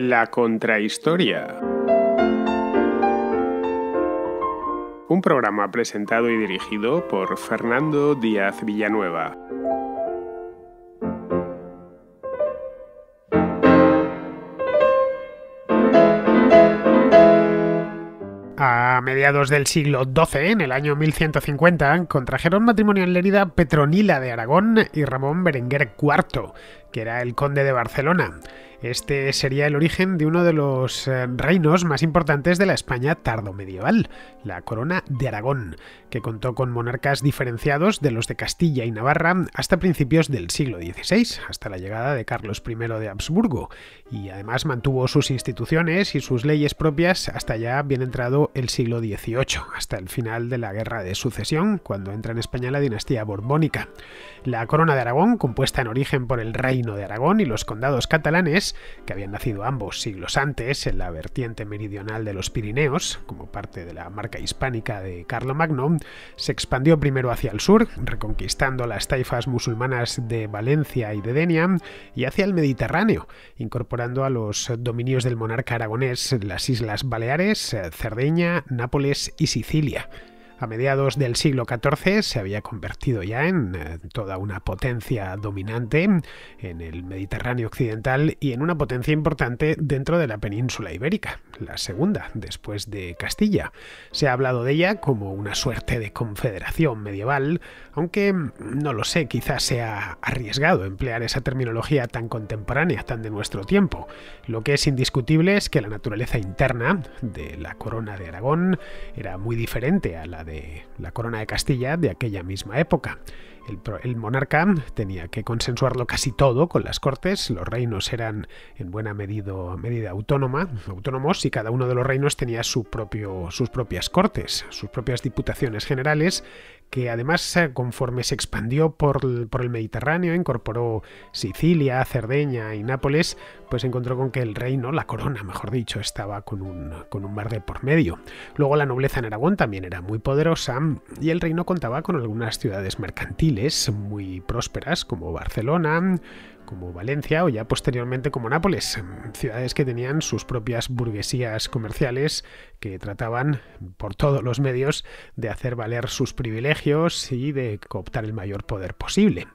La Contrahistoria. Un programa presentado y dirigido por Fernando Díaz Villanueva. A mediados del siglo XII, en el año 1150, contrajeron matrimonio en Petronila de Aragón y Ramón Berenguer IV, que era el conde de Barcelona. Este sería el origen de uno de los eh, reinos más importantes de la España tardomedieval, la Corona de Aragón, que contó con monarcas diferenciados de los de Castilla y Navarra hasta principios del siglo XVI, hasta la llegada de Carlos I de Habsburgo, y además mantuvo sus instituciones y sus leyes propias hasta ya bien entrado el siglo XVIII, hasta el final de la Guerra de Sucesión, cuando entra en España la dinastía borbónica. La Corona de Aragón, compuesta en origen por el Reino de Aragón y los condados catalanes, que habían nacido ambos siglos antes en la vertiente meridional de los Pirineos, como parte de la marca hispánica de Carlomagno, se expandió primero hacia el sur, reconquistando las taifas musulmanas de Valencia y de Denia, y hacia el Mediterráneo, incorporando a los dominios del monarca aragonés las Islas Baleares, Cerdeña, Nápoles y Sicilia. A mediados del siglo XIV se había convertido ya en eh, toda una potencia dominante en el Mediterráneo occidental y en una potencia importante dentro de la península ibérica, la segunda después de Castilla. Se ha hablado de ella como una suerte de confederación medieval, aunque no lo sé, quizás sea arriesgado emplear esa terminología tan contemporánea, tan de nuestro tiempo. Lo que es indiscutible es que la naturaleza interna de la corona de Aragón era muy diferente a la de la corona de Castilla de aquella misma época. El, monarca tenía que consensuarlo casi todo con las cortes, los reinos eran en buena medida autónomos y cada uno de los reinos tenía su propio, sus propias cortes, sus propias diputaciones generales que además eh, conforme se expandió por el, Mediterráneo, incorporó Sicilia, Cerdeña y Nápoles, pues encontró con que el reino, la corona mejor dicho, estaba con un, con un mar de por medio. Luego la nobleza en Aragón también era muy poderosa y el reino contaba con algunas ciudades mercantiles muy prósperas como Barcelona, como Valencia o ya posteriormente como Nápoles, em, ciudades que tenían sus propias burguesías comerciales que trataban por todos los medios de hacer valer sus privilegios y de cooptar el mayor poder posible.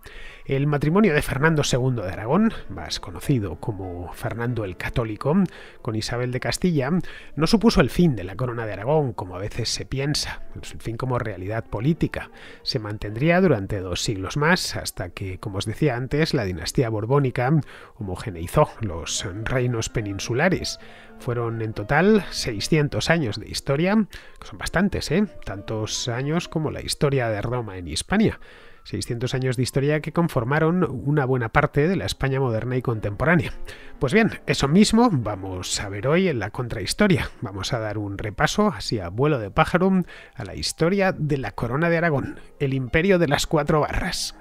El matrimonio de Fernando II de Aragón, más conocido como Fernando el Católico, con Isabel de Castilla, no supuso el fin de la corona de Aragón, como a veces se piensa, el fin como realidad política. Se mantendría durante dos siglos más, hasta que, como os decía antes, la dinastía borbónica homogeneizó los reinos peninsulares. Fueron en total 600 años de historia, que son bastantes, ¿eh? tantos años como la historia de Roma en Hispania. 600 años de historia que conformaron una buena parte de la España moderna y contemporánea. Pues bien, eso mismo vamos a ver hoy en la contrahistoria. Vamos a dar un repaso hacia vuelo de pájaro a la historia de la corona de Aragón, el imperio de las cuatro barras.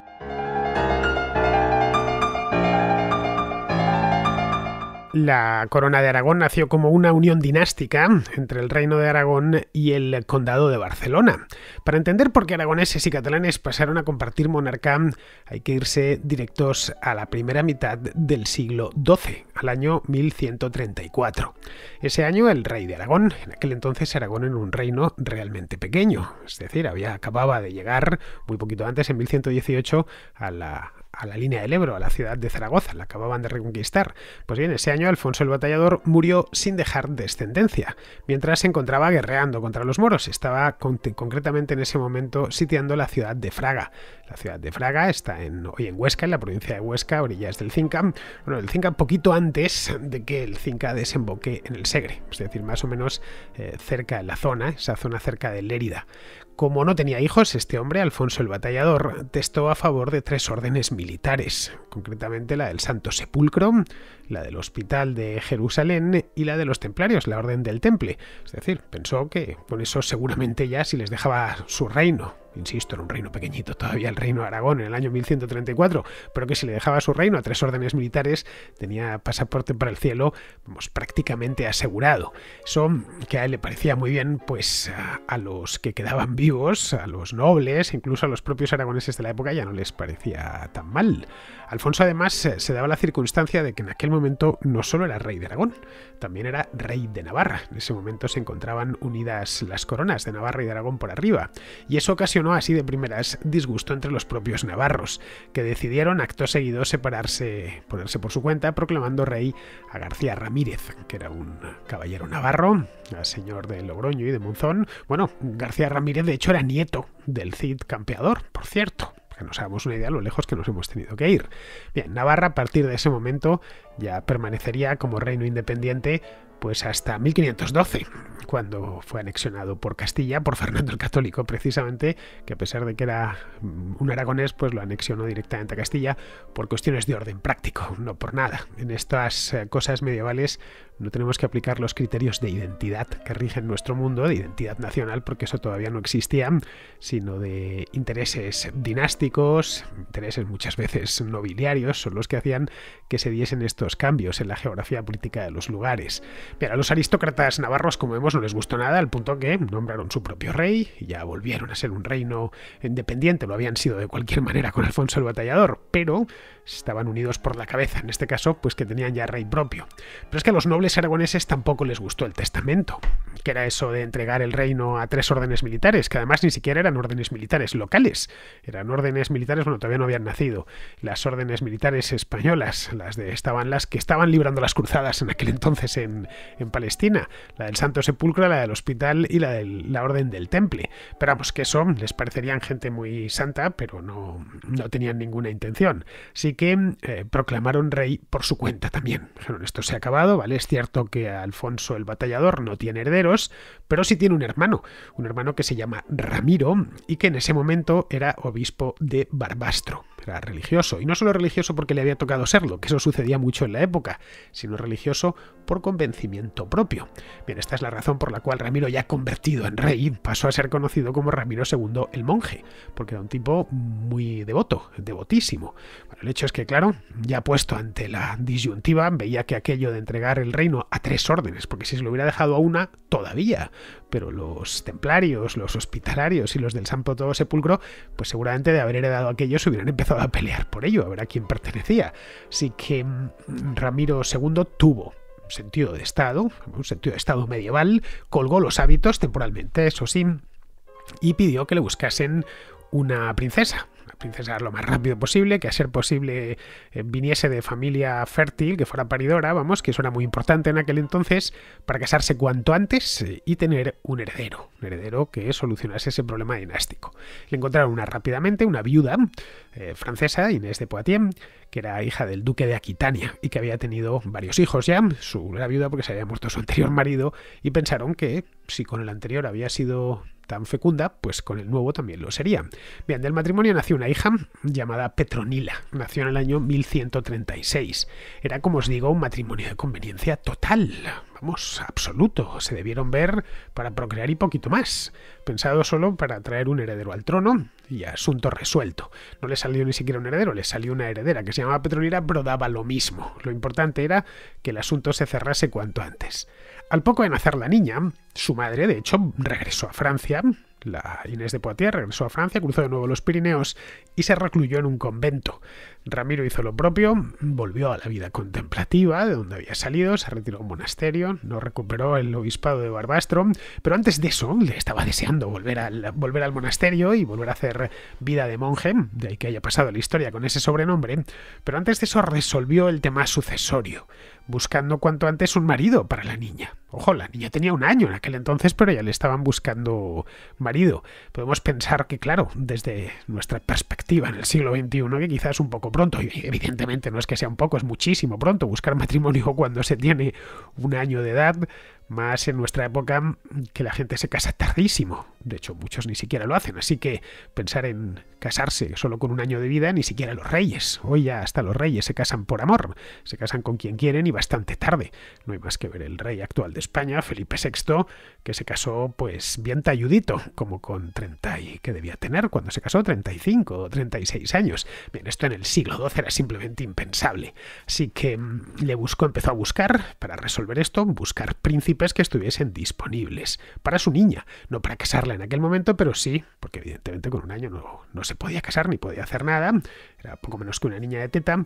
La corona de Aragón nació como una unión dinástica entre el reino de Aragón y el condado de Barcelona. Para entender por qué aragoneses y catalanes pasaron a compartir monarca, hay que irse directos a la primera mitad del siglo XII, al año 1134. Ese año el rey de Aragón, en aquel entonces Aragón era un reino realmente pequeño, es decir, había acababa de llegar muy poquito antes, en 1118, a la, a la línea del Ebro, a la ciudad de Zaragoza, la acababan de reconquistar. Pues bien, ese año Alfonso el Batallador murió sin dejar descendencia, mientras se encontraba guerreando contra los moros. Estaba concretamente en ese momento sitiando la ciudad de Fraga. La ciudad de Fraga está hoy en Huesca, en la provincia de Huesca, orillas del Cinca. Bueno, el Cinca poquito antes de que el Cinca desemboque en el Segre, es decir, más o menos eh, cerca de la zona, esa zona cerca de Lérida. Como no tenía hijos, este hombre, Alfonso el Batallador, testó a favor de tres órdenes militares, concretamente la del Santo Sepulcro, la del Hospital de Jerusalén y la de los Templarios, la Orden del Temple. Es decir, pensó que con eso seguramente ya si les dejaba su reino, insisto, era un reino pequeñito, todavía el reino de Aragón en el año 1134, pero que si le dejaba su reino a tres órdenes militares, tenía pasaporte para el cielo prácticamente asegurado. Eso que a él le parecía muy bien, pues a, a, los que quedaban vivos, a los nobles, incluso a los propios aragoneses de la época, ya no les parecía tan mal. Alfonso además se daba la circunstancia de que en aquel momento no solo era rey de Aragón, también era rey de Navarra. En ese momento se encontraban unidas las coronas de Navarra y de Aragón por arriba, y eso ocasionó así de primeras disgusto entre los propios navarros, que decidieron acto seguido separarse, ponerse por su cuenta, proclamando rey a García Ramírez, que era un caballero navarro, señor de Logroño y de Monzón. Bueno, García Ramírez de hecho era nieto del Cid campeador, por cierto, que nos hagamos una idea de lo lejos que nos hemos tenido que ir. Bien, Navarra a partir de ese momento ya permanecería como reino independiente pues hasta 1512, cuando fue anexionado por Castilla por Fernando el Católico, precisamente, que a pesar de que era mm, un aragonés, pues lo anexionó directamente a Castilla por cuestiones de orden práctico, no por nada. En estas eh, cosas medievales no tenemos que aplicar los criterios de identidad que rigen nuestro mundo, de identidad nacional, porque eso todavía no existía, sino de intereses dinásticos, intereses muchas veces nobiliarios, son los que hacían que se diesen estos cambios en la geografía política de los lugares. Pero a los aristócratas navarros, como vemos, no les gustó nada, al punto que nombraron su propio rey y ya volvieron a ser un reino independiente, lo habían sido de cualquier manera con Alfonso el Batallador, pero estaban unidos por la cabeza, en este caso, pues que tenían ya rey propio. Pero es que a los nobles aragoneses tampoco les gustó el testamento, que era eso de entregar el reino a tres órdenes militares, que además ni siquiera eran órdenes militares locales, eran órdenes militares, bueno, todavía no habían nacido, las órdenes militares españolas, las de estaban las que estaban librando las cruzadas en aquel entonces en, Palestina, la del Santo Sepulcro, la del Hospital y la de la Orden del Temple. Pero vamos, que eso les parecerían gente muy santa, pero no, tenían ninguna intención que eh, proclamaron rey por su cuenta también. esto se ha acabado, ¿vale? Es cierto que Alfonso el Batallador no tiene herederos, pero sí tiene un hermano, un hermano que se llama Ramiro y que en ese momento era obispo de Barbastro. Era religioso, y no solo religioso porque le había tocado serlo, que eso sucedía mucho en la época, sino religioso por convencimiento propio. Bien, esta es la razón por la cual Ramiro, ya convertido en rey, pasó a ser conocido como Ramiro II el Monje, porque era un tipo muy devoto, devotísimo. Bueno, el hecho es que, claro, ya puesto ante la disyuntiva, veía que aquello de entregar el reino a tres órdenes, porque si se lo hubiera dejado a una, todavía, pero los templarios, los hospitalarios y los del Santo Sepulcro, pues seguramente de haber heredado aquello se hubieran empezado a pelear por ello, a ver a quién pertenecía. Así que mm, Ramiro II tuvo sentido de Estado, un sentido de Estado medieval, colgó los hábitos temporalmente, eso sí, y pidió que le buscasen una princesa princesa lo más rápido posible, que a ser posible eh, viniese de familia fértil, que fuera paridora, vamos, que eso era muy importante en aquel entonces, para casarse cuanto antes y tener un heredero, un heredero que solucionase ese problema dinástico. Le encontraron una rápidamente, una viuda eh, francesa, Inés de Poitiers, que era hija del duque de Aquitania y que había tenido varios hijos ya, su, era viuda porque se había muerto su anterior marido y pensaron que si con el anterior había sido tan fecunda, pues con el nuevo también lo sería. Bien, del matrimonio nació una hija llamada Petronila, nació en el año 1136. Era, como os digo, un matrimonio de conveniencia total, vamos, absoluto. Se debieron ver para procrear y poquito más, pensado solo para traer un heredero al trono y asunto resuelto. No le salió ni siquiera un heredero, le salió una heredera que se llamaba Petronila, pero daba lo mismo. Lo importante era que el asunto se cerrase cuanto antes. Al poco de nacer la niña, su madre, de hecho, regresó a Francia. La Inés de Poitiers regresó a Francia, cruzó de nuevo los Pirineos y se recluyó en un convento. Ramiro hizo lo propio, volvió a la vida contemplativa de donde había salido, se retiró a un monasterio, no recuperó el obispado de Barbastro, pero antes de eso le estaba deseando volver al, volver al monasterio y volver a hacer vida de monje, de ahí que haya pasado la historia con ese sobrenombre, pero antes de eso resolvió el tema sucesorio buscando cuanto antes un marido para la niña. Ojo, la niña tenía un año en aquel entonces, pero ya le estaban buscando marido. Podemos pensar que, claro, desde nuestra perspectiva en el siglo XXI, que quizás un poco pronto, evidentemente no es que sea un poco, es muchísimo pronto buscar matrimonio cuando se tiene un año de edad, más en nuestra época que la gente se casa tardísimo. De hecho, muchos ni siquiera lo hacen. Así que pensar en casarse solo con un año de vida, ni siquiera los reyes. Hoy ya hasta los reyes se casan por amor. Se casan con quien quieren y bastante tarde. No hay más que ver el rey actual de España, Felipe VI, que se casó pues bien talludito, como con 30 y que debía tener cuando se casó, 35 o 36 años. Bien, esto en el siglo XII era simplemente impensable. Así que mm, le buscó, empezó a buscar, para resolver esto, buscar príncipes que estuviesen disponibles para su niña, no para casarla en aquel momento, pero sí, porque evidentemente con un año no, no se podía casar ni podía hacer nada, era poco menos que una niña de teta,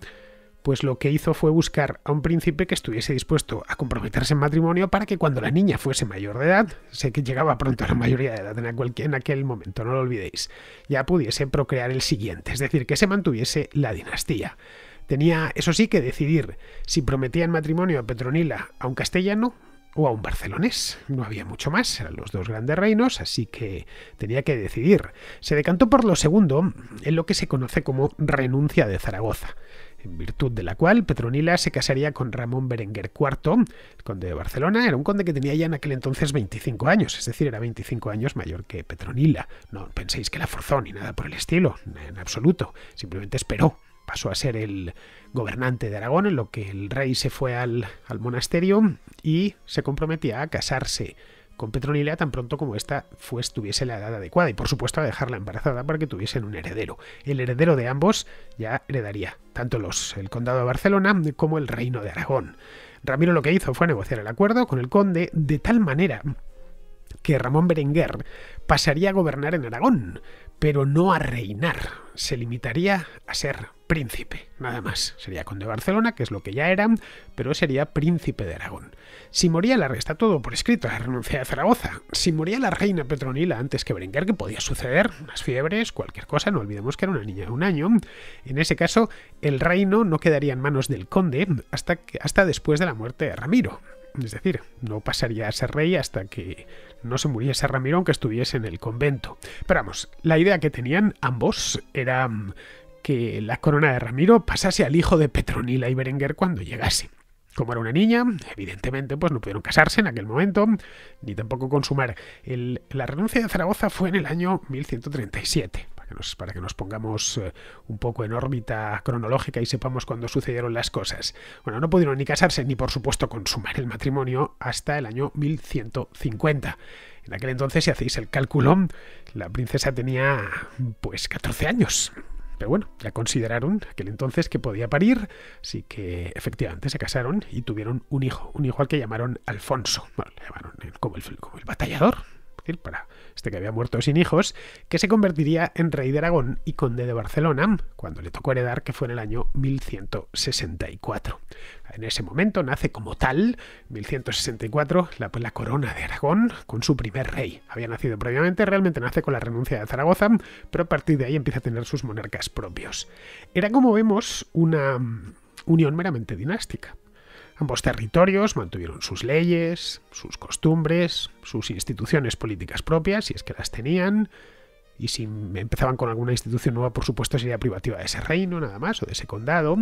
pues lo que hizo fue buscar a un príncipe que estuviese dispuesto a comprometerse en matrimonio para que cuando la niña fuese mayor de edad, sé que llegaba pronto a la mayoría de edad en aquel, en aquel momento, no lo olvidéis, ya pudiese procrear el siguiente, es decir, que se mantuviese la dinastía. Tenía, eso sí, que decidir si prometía en matrimonio a Petronila a un castellano, o a un barcelonés. No había mucho más, eran los dos grandes reinos, así que tenía que decidir. Se decantó por lo segundo, en lo que se conoce como renuncia de Zaragoza, en virtud de la cual Petronila se casaría con Ramón Berenguer IV, conde de Barcelona, era un conde que tenía ya en aquel entonces 25 años, es decir, era 25 años mayor que Petronila. No penséis que la forzó ni nada por el estilo, en absoluto, simplemente esperó, pasó a ser el gobernante de Aragón, en lo que el rey se fue al, monasterio y se comprometía a casarse con Petronila tan pronto como esta tuviese la edad adecuada y por supuesto a dejarla embarazada para que tuviesen un heredero. El heredero de ambos ya heredaría tanto los, el condado de Barcelona como el reino de Aragón. Ramiro lo que hizo fue negociar el acuerdo con el conde de tal manera que Ramón Berenguer pasaría a gobernar en Aragón, pero no a reinar. Se limitaría a ser príncipe, nada más. Sería conde de Barcelona, que es lo que ya era, pero sería príncipe de Aragón. Si moría la reina, está todo por escrito, la renuncia de Zaragoza. Si moría la reina Petronila antes que Berenguer, que podía suceder, unas fiebres, cualquier cosa, no olvidemos que era una niña de un año, en ese caso el reino no quedaría en manos del conde hasta, hasta después de la muerte de Ramiro. Es decir, no pasaría a ser rey hasta que no se muriese Ramiro aunque estuviese en el convento. Pero vamos, la idea que tenían ambos era mm, que la corona de Ramiro pasase al hijo de Petronila y Berenguer cuando llegase. Como era una niña, evidentemente pues no pudieron casarse en aquel momento, ni tampoco consumar. la renuncia de Zaragoza fue en el año 1137 para que nos, pongamos eh, un poco en órbita cronológica y sepamos cuándo sucedieron las cosas. Bueno, no pudieron ni casarse ni por supuesto consumar el matrimonio hasta el año 1150. En aquel entonces, si hacéis el cálculo, la princesa tenía pues 14 años. Pero bueno, ya consideraron aquel entonces que podía parir, así que efectivamente se casaron y tuvieron un hijo, un hijo al que llamaron Alfonso. le llamaron el, como el batallador, para este que había muerto sin hijos, que se convertiría en rey de Aragón y conde de Barcelona, cuando le tocó heredar, que fue en el año 1164. En ese momento nace como tal, 1164, pues, la corona de Aragón con su primer rey. Había nacido previamente, realmente nace con la renuncia de Zaragoza, pero a partir de ahí empieza a tener sus monarcas propios. Era como vemos una unión meramente dinástica. Ambos territorios mantuvieron sus leyes, sus costumbres, sus instituciones políticas propias, si es que las tenían, y si empezaban con alguna institución nueva, por supuesto, sería privativa de ese reino, nada más, o de ese condado.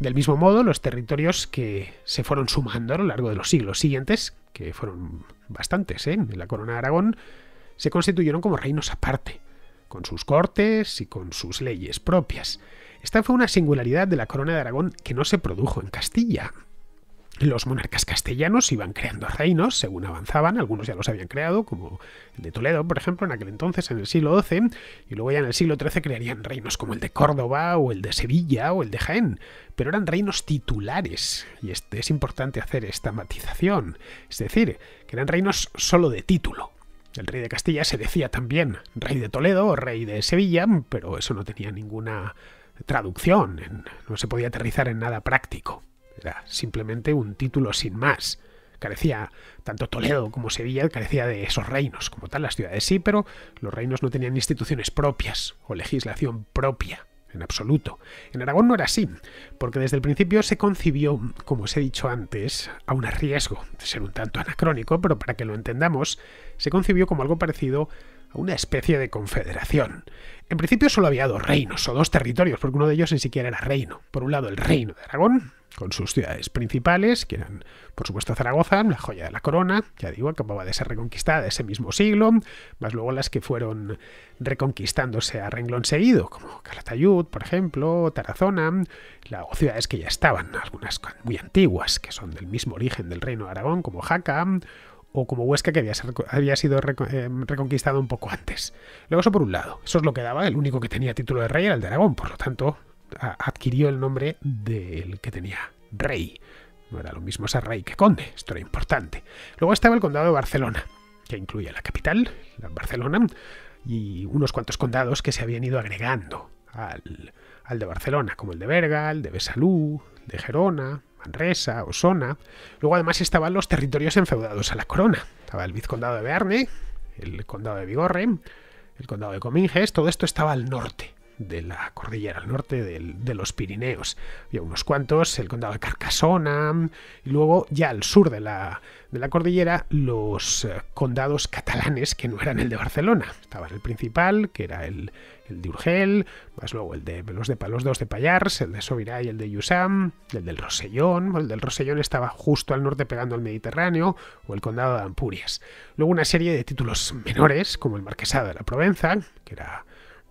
Del mismo modo, los territorios que se fueron sumando a lo largo de los siglos siguientes, que fueron bastantes ¿eh? en la corona de Aragón, se constituyeron como reinos aparte, con sus cortes y con sus leyes propias. Esta fue una singularidad de la corona de Aragón que no se produjo en Castilla. Los monarcas castellanos iban creando reinos según avanzaban, algunos ya los habían creado, como el de Toledo, por ejemplo, en aquel entonces, en el siglo XII, y luego ya en el siglo XIII crearían reinos como el de Córdoba o el de Sevilla o el de Jaén, pero eran reinos titulares, y es importante hacer esta matización, es decir, que eran reinos solo de título. El rey de Castilla se decía también rey de Toledo o rey de Sevilla, pero eso no tenía ninguna traducción, no se podía aterrizar en nada práctico. Era simplemente un título sin más. Carecía, tanto Toledo como Sevilla, carecía de esos reinos, como tal las ciudades sí, pero los reinos no tenían instituciones propias o legislación propia, en absoluto. En Aragón no era así, porque desde el principio se concibió, como os he dicho antes, a un riesgo de ser un tanto anacrónico, pero para que lo entendamos, se concibió como algo parecido a una especie de confederación. En principio solo había dos reinos o dos territorios, porque uno de ellos ni siquiera era reino. Por un lado el reino de Aragón con sus ciudades principales, que eran, por supuesto, Zaragoza, la joya de la corona, ya digo, acababa de ser reconquistada ese mismo siglo, más luego las que fueron reconquistándose a renglón seguido, como Calatayud, por ejemplo, Tarazona, las o ciudades que ya estaban, algunas muy antiguas, que son del mismo origen del reino de Aragón, como Jaca, o como Huesca que había, había sido eh, reconquistado un poco antes. Luego eso por un lado, eso es lo que daba, el único que tenía título de rey era el de Aragón, por lo tanto adquirió el nombre del que tenía rey. No era lo mismo ser rey que conde, esto era importante. Luego estaba el condado de Barcelona, que incluía la capital, la Barcelona, y unos cuantos condados que se habían ido agregando al, al de Barcelona, como el de Berga, el de Besalú, de Gerona, Manresa, Osona. Luego además estaban los territorios enfeudados a la corona. Estaba el vizcondado de Bearne, el condado de Vigorre, el condado de Cominges, todo esto estaba al norte de la cordillera al norte de los Pirineos. Había unos cuantos, el condado de Carcasona, y luego ya al sur de la, de la cordillera los eh, condados catalanes que no eran el de Barcelona. Estaba el principal, que era el, de Urgel, más luego el de los, de palos dos de Pallars, el de Sobirá y el de Yusam, el del Rosellón, el del Rosellón estaba justo al norte pegando al Mediterráneo, o el condado de Ampurias. Luego una serie de títulos menores, como el Marquesado de la Provenza, que era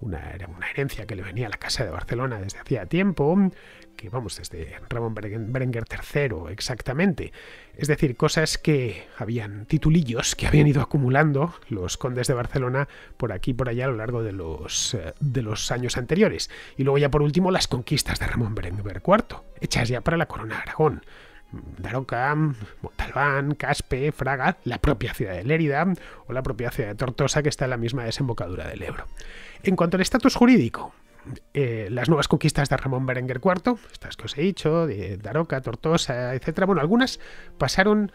una, era una herencia que le venía a la Casa de Barcelona desde hacía tiempo, que vamos, desde Ramón Berenguer III exactamente. Es decir, cosas que habían titulillos que habían ido acumulando los condes de Barcelona por aquí y por allá a lo largo de los, eh, de los años anteriores. Y luego ya por último las conquistas de Ramón Berenguer IV, hechas ya para la corona de Aragón. Daroca, Montalbán, Caspe, Fraga, la propia ciudad de Lérida o la propia ciudad de Tortosa que está en la misma desembocadura del Ebro. En cuanto al estatus jurídico, eh, las nuevas conquistas de Ramón Berenguer IV, estas que os he dicho, de Daroca, Tortosa, etc., bueno, algunas pasaron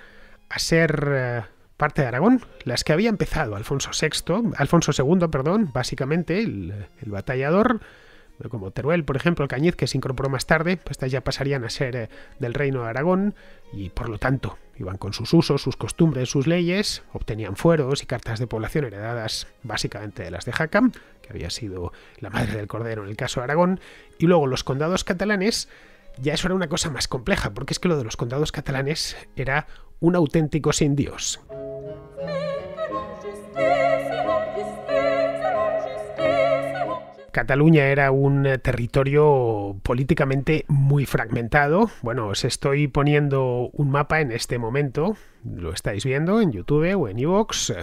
a ser eh, parte de Aragón, las que había empezado Alfonso VI, Alfonso II, perdón, básicamente el batallador, como Teruel, por ejemplo, Cañiz, que se incorporó más tarde, pues estas ya pasarían a ser eh, del reino de Aragón y por lo tanto iban con sus usos, sus costumbres, sus leyes, obtenían fueros y cartas de población heredadas básicamente de las de Jaca, que había sido la madre del cordero en el caso de Aragón, y luego los condados catalanes, ya eso era una cosa más compleja, porque es que lo de los condados catalanes era un auténtico sin Dios. Cataluña era un eh, territorio políticamente muy fragmentado. Bueno, os estoy poniendo un mapa en este momento, lo estáis viendo en YouTube o en iVoox.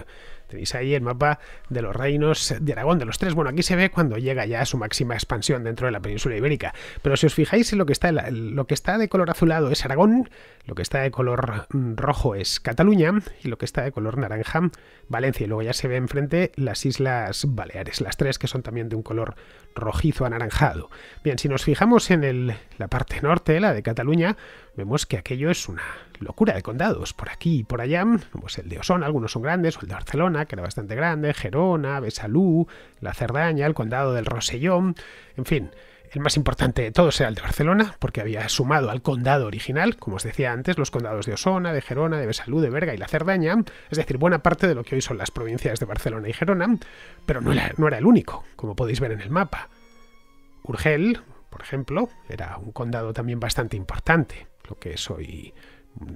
Tenéis ahí el mapa de los reinos de Aragón, de los tres. Bueno, aquí se ve cuando llega ya a su máxima expansión dentro de la península ibérica. Pero si os fijáis en lo que está, lo que está de color azulado es Aragón, lo que está de color mm, rojo es Cataluña y lo que está de color naranja Valencia. Y luego ya se ve enfrente las Islas Baleares, las tres que son también de un color rojizo anaranjado. Bien, si nos fijamos en la parte norte, la de Cataluña, vemos que aquello es una locura de condados, por aquí y por allá, pues el de Osona, algunos son grandes, o el de Barcelona, que era bastante grande, Gerona, Besalú, la Cerdaña, el condado del Rosellón, en fin, el más importante de todos era el de Barcelona, porque había sumado al condado original, como os decía antes, los condados de Osona, de Gerona, de Besalú, de Berga y la Cerdaña, es decir, buena parte de lo que hoy son las provincias de Barcelona y Gerona, pero no era, no era el único, como podéis ver en el mapa. Urgel, por ejemplo, era un condado también bastante importante lo que es hoy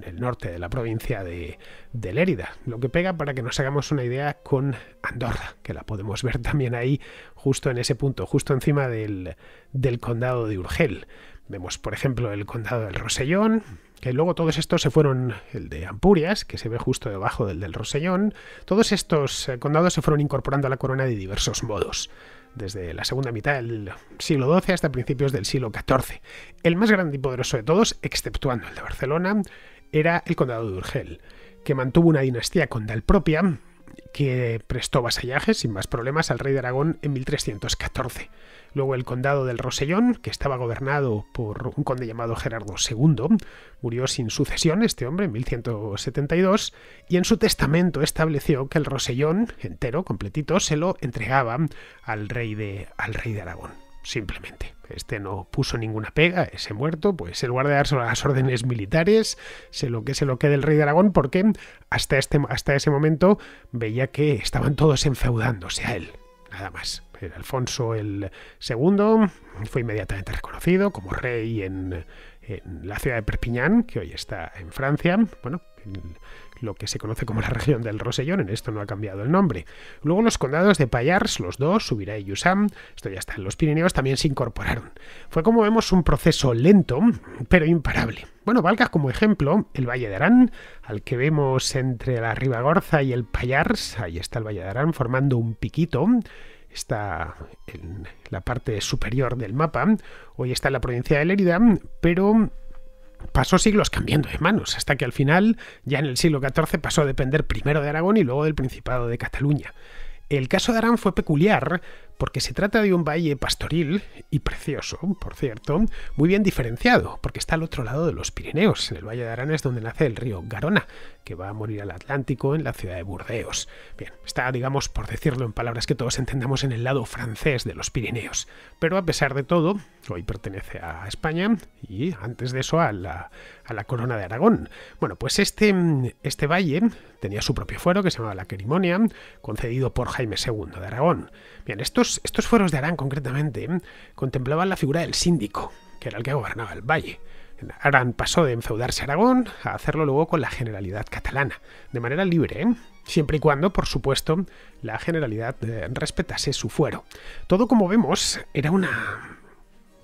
el norte de la provincia de, Lérida, lo que pega para que nos hagamos una idea con Andorra, que la podemos ver también ahí, justo en ese punto, justo encima del, del condado de Urgel. Vemos, por ejemplo, el condado del Rosellón, que luego todos estos se fueron, el de Ampurias, que se ve justo debajo del del Rosellón, todos estos eh, condados se fueron incorporando a la corona de diversos modos desde la segunda mitad del siglo XII hasta principios del siglo XIV. El más grande y poderoso de todos, exceptuando el de Barcelona, era el condado de Urgel, que mantuvo una dinastía condal propia que prestó vasallaje, sin más problemas al rey de Aragón en 1314. Luego el condado del Rosellón, que estaba gobernado por un conde llamado Gerardo II, murió sin sucesión este hombre en 1172 y en su testamento estableció que el Rosellón entero, completito, se lo entregaba al rey de, al rey de Aragón, simplemente. Este no puso ninguna pega, ese muerto, pues el lugar de las órdenes militares, se lo que se lo quede el rey de Aragón, porque hasta, este, hasta ese momento veía que estaban todos enfeudándose a él, nada más. Alfonso II fue inmediatamente reconocido como rey en, la ciudad de Perpiñán, que hoy está en Francia. Bueno, lo que se conoce como la región del Rosellón, en esto no ha cambiado el nombre. Luego los condados de Payars, los dos, Subirá y Yusam, esto ya está los Pirineos, también se incorporaron. Fue como vemos un proceso lento, pero imparable. Bueno, valga como ejemplo el Valle de Arán, al que vemos entre la Ribagorza y el Payars, ahí está el Valle de Arán formando un piquito, está en la parte superior del mapa, hoy está en la provincia de Lérida, pero pasó siglos cambiando de manos, hasta que al final, ya en el siglo XIV, pasó a depender primero de Aragón y luego del Principado de Cataluña. El caso de Arán fue peculiar porque se trata de un valle pastoril y precioso, por cierto, muy bien diferenciado, porque está al otro lado de los Pirineos, en el Valle de Aranes donde nace el río Garona, que va a morir al Atlántico en la ciudad de Burdeos. Bien, está, digamos, por decirlo en palabras que todos entendamos, en el lado francés de los Pirineos. Pero a pesar de todo, hoy pertenece a España y antes de eso a la, corona de Aragón. Bueno, pues este, este valle tenía su propio fuero que se llamaba la Querimonia, concedido por Jaime II de Aragón. Bien, estos, fueros de Arán concretamente ¿eh? contemplaban la figura del síndico, que era el que gobernaba el valle. Arán pasó de enfeudarse a Aragón a hacerlo luego con la Generalidad catalana, de manera libre, ¿eh? siempre y cuando, por supuesto, la Generalidad eh, respetase su fuero. Todo, como vemos, era una,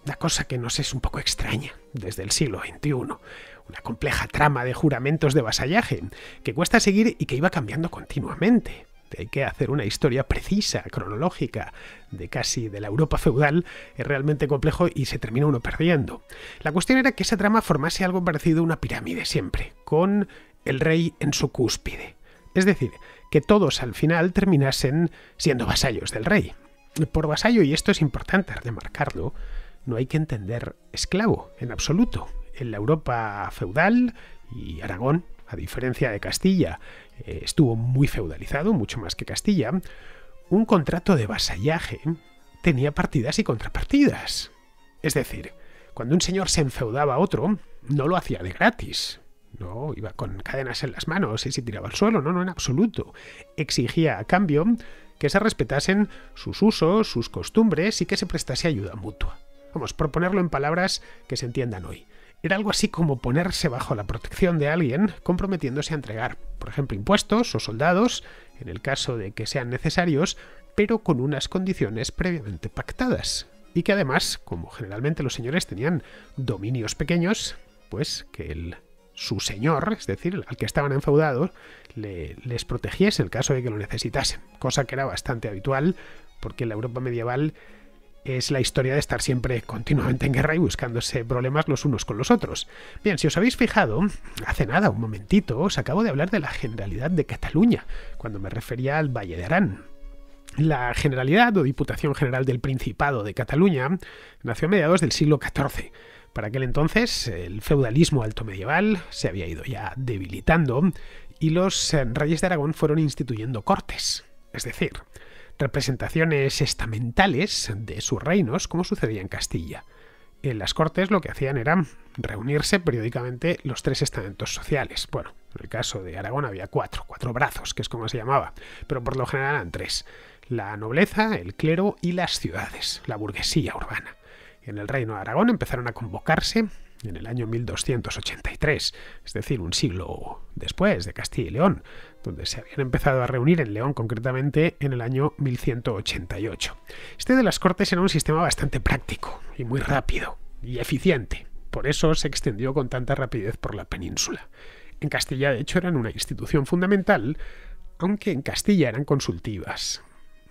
una cosa que nos es un poco extraña desde el siglo XXI, una compleja trama de juramentos de vasallaje que cuesta seguir y que iba cambiando continuamente hay que hacer una historia precisa, cronológica, de casi de la Europa feudal, es realmente complejo y se termina uno perdiendo. La cuestión era que esa trama formase algo parecido a una pirámide siempre, con el rey en su cúspide. Es decir, que todos al final terminasen siendo vasallos del rey. Por vasallo, y esto es importante remarcarlo, no hay que entender esclavo en absoluto. En la Europa feudal y Aragón, a diferencia de Castilla eh, estuvo muy feudalizado, mucho más que Castilla, un contrato de vasallaje tenía partidas y contrapartidas. Es decir, cuando un señor se enfeudaba a otro, no lo hacía de gratis. No, iba con cadenas en las manos y se tiraba al suelo, no, no, en absoluto. Exigía a cambio que se respetasen sus usos, sus costumbres y que se prestase ayuda mutua. Vamos, proponerlo en palabras que se entiendan hoy era algo así como ponerse bajo la protección de alguien comprometiéndose a entregar, por ejemplo, impuestos o soldados, en el caso de que sean necesarios, pero con unas condiciones previamente pactadas. Y que además, como generalmente los señores tenían dominios pequeños, pues que el, su señor, es decir, al que estaban enfeudados, le, les protegiese en el caso de que lo necesitase, cosa que era bastante habitual porque en la Europa medieval es la historia de estar siempre continuamente en guerra y buscándose problemas los unos con los otros. Bien, si os habéis fijado, hace nada, un momentito, os acabo de hablar de la Generalidad de Cataluña, cuando me refería al Valle de Arán. La Generalidad o Diputación General del Principado de Cataluña nació a mediados del siglo XIV. Para aquel entonces, el feudalismo alto medieval se había ido ya debilitando y los eh, reyes de Aragón fueron instituyendo cortes. Es decir, representaciones estamentales de sus reinos, como sucedía en Castilla. En las cortes lo que hacían era reunirse periódicamente los tres estamentos sociales. Bueno, en el caso de Aragón había cuatro, cuatro brazos, que es como se llamaba, pero por lo general eran tres. La nobleza, el clero y las ciudades, la burguesía urbana. En el reino de Aragón empezaron a convocarse en el año 1283, es decir, un siglo después de Castilla y León, donde se habían empezado a reunir en León concretamente en el año 1188. Este de las Cortes era un sistema bastante práctico y muy rápido y eficiente, por eso se extendió con tanta rapidez por la península. En Castilla, de hecho, eran una institución fundamental, aunque en Castilla eran consultivas.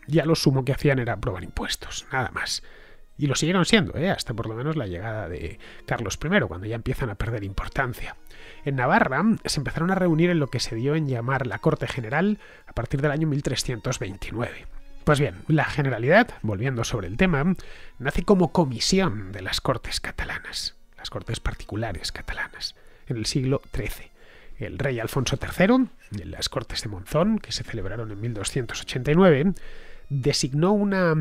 Ya lo sumo que hacían era aprobar impuestos, nada más. Y lo siguieron siendo, ¿eh? hasta por lo menos la llegada de Carlos I, cuando ya empiezan a perder importancia. En Navarra se empezaron a reunir en lo que se dio en llamar la Corte General a partir del año 1329. Pues bien, la Generalidad, volviendo sobre el tema, nace como comisión de las Cortes catalanas, las Cortes particulares catalanas, en el siglo XIII. El rey Alfonso III, en las Cortes de Monzón, que se celebraron en 1289, designó una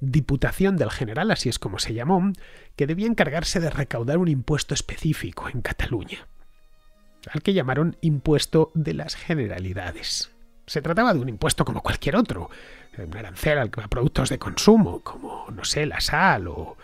diputación del general, así es como se llamó, que debía encargarse de recaudar un impuesto específico en Cataluña al que llamaron impuesto de las generalidades. Se trataba de un impuesto como cualquier otro, un arancel a productos de consumo, como, no sé, la sal o,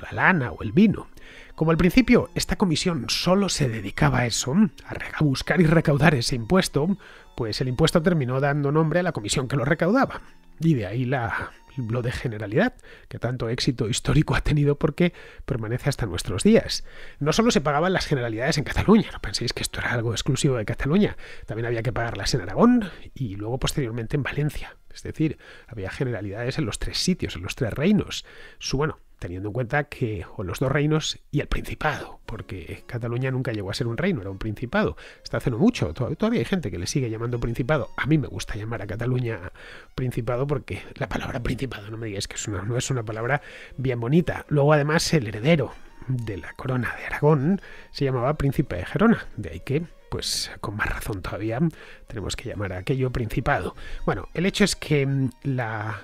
la lana o el vino. Como al principio esta comisión solo se dedicaba a eso, a buscar y recaudar ese impuesto, pues el impuesto terminó dando nombre a la comisión que lo recaudaba. Y de ahí la lo de generalidad, que tanto éxito histórico ha tenido porque permanece hasta nuestros días. No solo se pagaban las generalidades en Cataluña, no penséis que esto era algo exclusivo de Cataluña, también había que pagarlas en Aragón y luego posteriormente en Valencia. Es decir, había generalidades en los tres sitios, en los tres reinos. Su, bueno, teniendo en cuenta que los dos reinos y el principado, porque Cataluña nunca llegó a ser un reino, era un principado. Está haciendo mucho, todavía hay gente que le sigue llamando principado. A mí me gusta llamar a Cataluña principado porque la palabra principado, no me digáis que es una, no es una palabra bien bonita. Luego además el heredero de la corona de Aragón se llamaba príncipe de Gerona, de ahí que pues con más razón todavía tenemos que llamar a aquello principado. Bueno, el hecho es que mm, la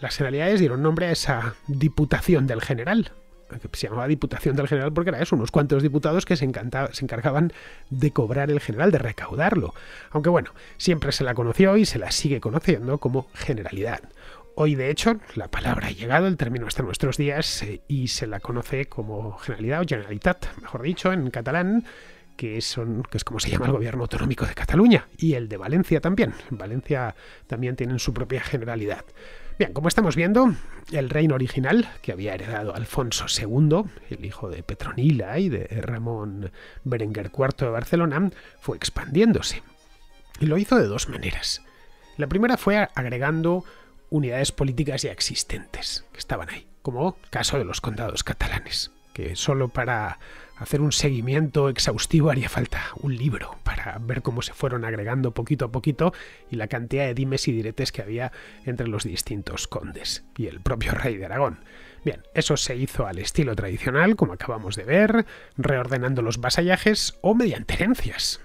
las generalidades dieron nombre a esa Diputación del General, que se llamaba Diputación del General porque era eso, unos cuantos diputados que se, encargaban de cobrar el general, de recaudarlo. Aunque bueno, siempre se la conoció y se la sigue conociendo como generalidad. Hoy, de hecho, la palabra ha llegado, el término hasta nuestros días eh, y se la conoce como generalidad o generalitat, mejor dicho, en catalán, que, son, que es como se llama el gobierno autonómico de Cataluña y el de Valencia también. Valencia también tienen su propia generalidad. Bien, como estamos viendo, el reino original que había heredado Alfonso II, el hijo de Petronila y de Ramón Berenguer IV de Barcelona, fue expandiéndose. Y lo hizo de dos maneras. La primera fue agregando unidades políticas ya existentes que estaban ahí, como el caso de los condados catalanes, que solo para hacer un seguimiento exhaustivo haría falta un libro para ver cómo se fueron agregando poquito a poquito y la cantidad de dimes y diretes que había entre los distintos condes y el propio rey de Aragón. Bien, eso se hizo al estilo tradicional, como acabamos de ver, reordenando los vasallajes o mediante herencias.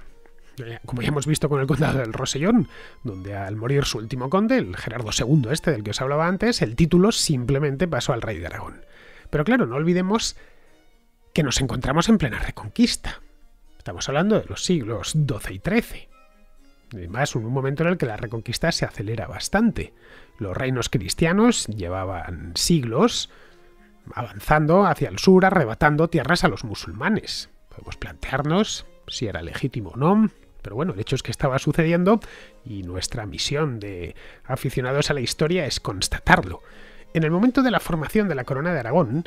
Eh, como ya hemos visto con el condado del Rosellón, donde al morir su último conde, el Gerardo II este del que os hablaba antes, el título simplemente pasó al rey de Aragón. Pero claro, no olvidemos que nos encontramos en plena reconquista. Estamos hablando de los siglos XII y XIII. Además, un momento en el que la reconquista se acelera bastante. Los reinos cristianos llevaban siglos avanzando hacia el sur, arrebatando tierras a los musulmanes. Podemos plantearnos si era legítimo o no, pero bueno, el hecho es que estaba sucediendo y nuestra misión de aficionados a la historia es constatarlo. En el momento de la formación de la Corona de Aragón,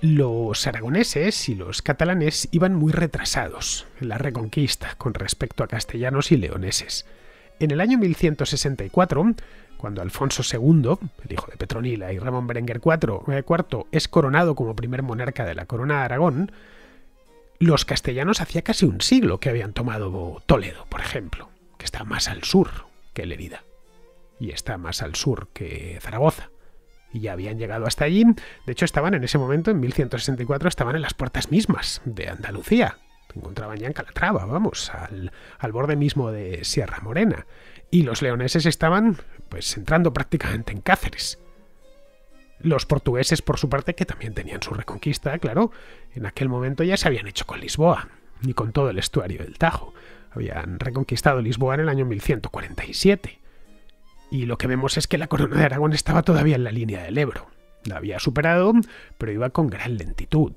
los aragoneses y los catalanes iban muy retrasados en la reconquista con respecto a castellanos y leoneses. En el año 1164, cuando Alfonso II, el hijo de Petronila y Ramón Berenguer IV, eh, es coronado como primer monarca de la corona de Aragón, los castellanos hacía casi un siglo que habían tomado Toledo, por ejemplo, que está más al sur que Lerida y está más al sur que Zaragoza y ya habían llegado hasta allí. De hecho, estaban en ese momento, en 1164, estaban en las puertas mismas de Andalucía. Se encontraban ya en Calatrava, vamos, al, borde mismo de Sierra Morena. Y los leoneses estaban, pues, entrando prácticamente en Cáceres. Los portugueses, por su parte, que también tenían su reconquista, claro, en aquel momento ya se habían hecho con Lisboa y con todo el estuario del Tajo. Habían reconquistado Lisboa en el año 1147. Y lo que vemos es que la corona de Aragón estaba todavía en la línea del Ebro. La había superado, pero iba con gran lentitud.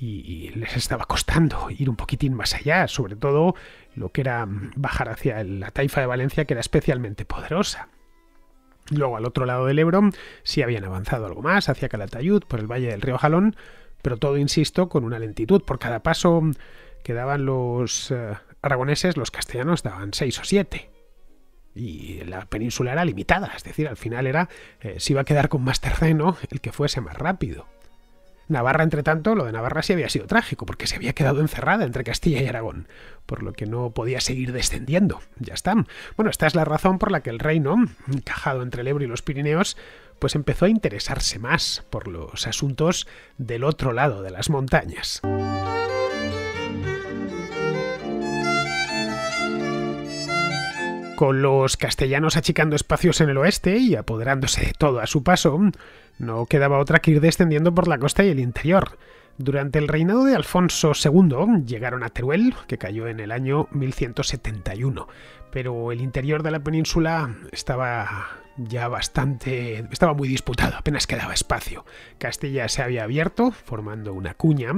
Y les estaba costando ir un poquitín más allá, sobre todo lo que era bajar hacia la taifa de Valencia, que era especialmente poderosa. Luego, al otro lado del Ebro, sí habían avanzado algo más, hacia Calatayud, por el valle del río Jalón, pero todo, insisto, con una lentitud. Por cada paso que daban los eh, aragoneses, los castellanos daban seis o siete y la península era limitada, es decir, al final era eh, si iba a quedar con más terreno el que fuese más rápido. Navarra, entre tanto, lo de Navarra sí había sido trágico, porque se había quedado encerrada entre Castilla y Aragón, por lo que no podía seguir descendiendo. Ya están. Bueno, esta es la razón por la que el reino, encajado entre el Ebro y los Pirineos, pues empezó a interesarse más por los asuntos del otro lado de las montañas. Con los castellanos achicando espacios en el oeste y apoderándose de todo a su paso, no quedaba otra que ir descendiendo por la costa y el interior. Durante el reinado de Alfonso II llegaron a Teruel, que cayó en el año 1171, pero el interior de la península estaba ya bastante... estaba muy disputado, apenas quedaba espacio. Castilla se había abierto, formando una cuña,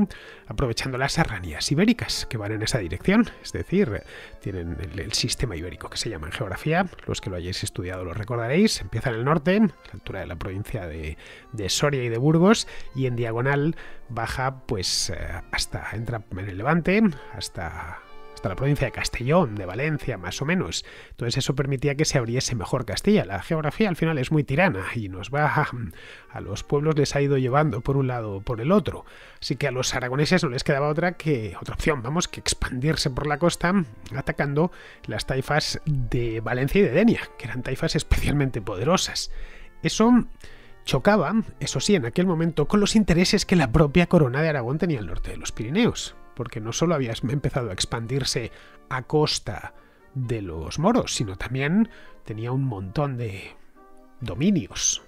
aprovechando las serranías ibéricas que van en esa dirección, es decir, tienen el, sistema ibérico que se llama en geografía, los que lo hayáis estudiado lo recordaréis, empieza en el norte, a la altura de la provincia de, de Soria y de Burgos, y en diagonal baja pues eh, hasta, entra en el levante, hasta hasta la provincia de Castellón, de Valencia, más o menos. Entonces eso permitía que se abriese mejor Castilla. La geografía al final es muy tirana y nos va a, los pueblos les ha ido llevando por un lado o por el otro. Así que a los aragoneses no les quedaba otra que otra opción, vamos, que expandirse por la costa atacando las taifas de Valencia y de Denia, que eran taifas especialmente poderosas. Eso chocaba, eso sí, en aquel momento con los intereses que la propia corona de Aragón tenía al norte de los Pirineos porque no solo había empezado a expandirse a costa de los moros, sino también tenía un montón de dominios,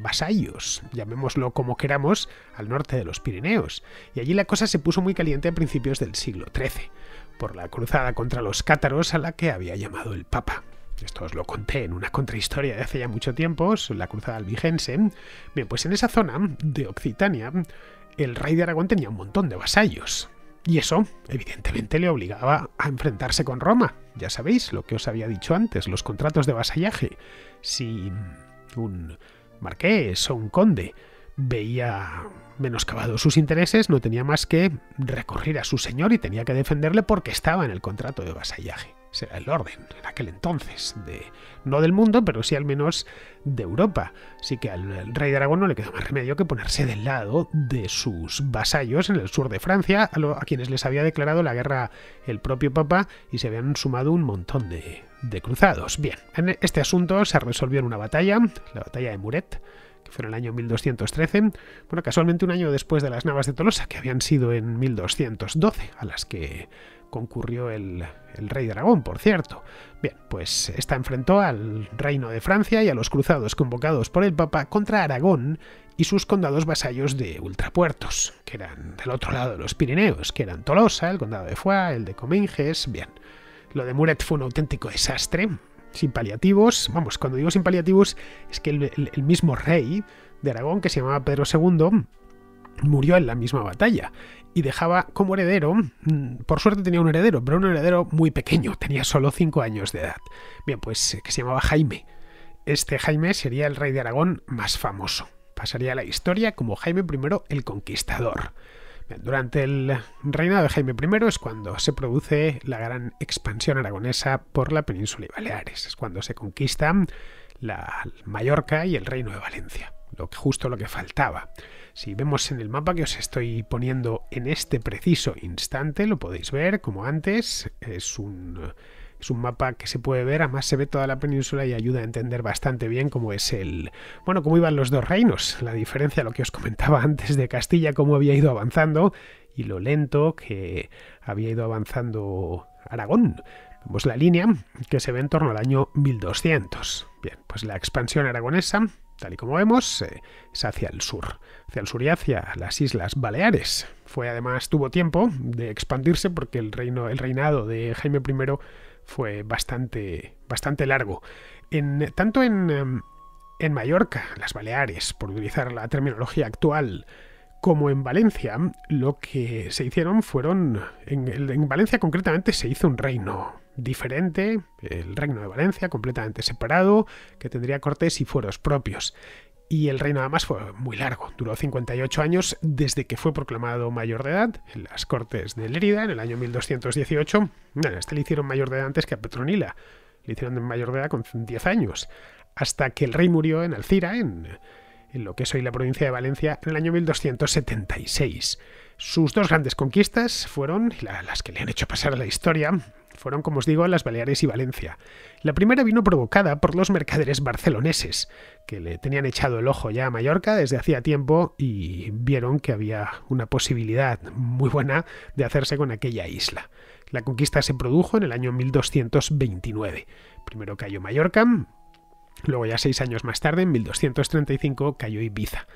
vasallos, llamémoslo como queramos, al norte de los Pirineos. Y allí la cosa se puso muy caliente a principios del siglo XIII, por la cruzada contra los cátaros a la que había llamado el Papa. Esto os lo conté en una contrahistoria de hace ya mucho tiempo, la cruzada albigense. Bien, pues en esa zona de Occitania, el rey de Aragón tenía un montón de vasallos. Y eso, evidentemente, le obligaba a enfrentarse con Roma. Ya sabéis lo que os había dicho antes, los contratos de vasallaje. Si un marqués o un conde veía menoscabados sus intereses, no tenía más que recurrir a su señor y tenía que defenderle porque estaba en el contrato de vasallaje el orden en aquel entonces, de, no del mundo, pero sí al menos de Europa. Así que al, rey de Aragón no le quedó más remedio que ponerse del lado de sus vasallos en el sur de Francia, a, a quienes les había declarado la guerra el propio papa y se habían sumado un montón de, de cruzados. Bien, en este asunto se resolvió en una batalla, la batalla de Muret, que fue en el año 1213, bueno, casualmente un año después de las Navas de Tolosa, que habían sido en 1212, a las que concurrió el, rey de Aragón, por cierto. Bien, pues esta enfrentó al reino de Francia y a los cruzados convocados por el Papa contra Aragón y sus condados vasallos de ultrapuertos, que eran del otro lado de los Pirineos, que eran Tolosa, el condado de Foix, el de Cominges, bien. Lo de Muret fue un auténtico desastre, sin paliativos, vamos, cuando digo sin paliativos es que el mismo rey de Aragón, que se llamaba Pedro II, murió en la misma batalla y dejaba como heredero, mm, por suerte tenía un heredero, pero un heredero muy pequeño, tenía solo 5 años de edad. Bien, pues eh, que se llamaba Jaime. Este Jaime sería el rey de Aragón más famoso. Pasaría a la historia como Jaime I el Conquistador. durante el reinado de Jaime I es cuando se produce la gran expansión aragonesa por la península y Baleares, es cuando se conquistan la Mallorca y el reino de Valencia lo, justo lo que faltaba. Si vemos en el mapa que os estoy poniendo en este preciso instante, lo podéis ver, como antes, es un, es un mapa que se puede ver, además se ve toda la península y ayuda a entender bastante bien cómo es el... Bueno, cómo iban los dos reinos, la diferencia, lo que os comentaba antes de Castilla, cómo había ido avanzando y lo lento que había ido avanzando Aragón. Vemos la línea que se ve en torno al año 1200. Bien, pues la expansión aragonesa Tal y como vemos, eh, es hacia el sur, hacia el sur y hacia las Islas Baleares. Fue además, tuvo tiempo de expandirse porque el, reino, el reinado de Jaime I fue bastante, bastante largo. tanto en, em, en Mallorca, las Baleares, por utilizar la terminología actual, como en Valencia, lo que se hicieron fueron, en, Valencia concretamente se hizo un reino, diferente, el reino de Valencia completamente separado, que tendría cortes y fueros propios. Y el reino además fue muy largo, duró 58 años desde que fue proclamado mayor de edad en las cortes de Lérida en el año 1218. Bueno, este le hicieron mayor de edad antes que a Petronila, le hicieron mayor de edad con 10 años, hasta que el rey murió en Alcira, en, en lo que es hoy la provincia de Valencia, en el año 1276. Sus dos grandes conquistas fueron las que le han hecho pasar a la historia fueron, como os digo, las Baleares y Valencia. La primera vino provocada por los mercaderes barceloneses, que le tenían echado el ojo ya a Mallorca desde hacía tiempo y vieron que había una posibilidad muy buena de hacerse con aquella isla. La conquista se produjo en el año 1229. Primero cayó Mallorca, Luego ya seis años más tarde, en 1235, cayó Ibiza.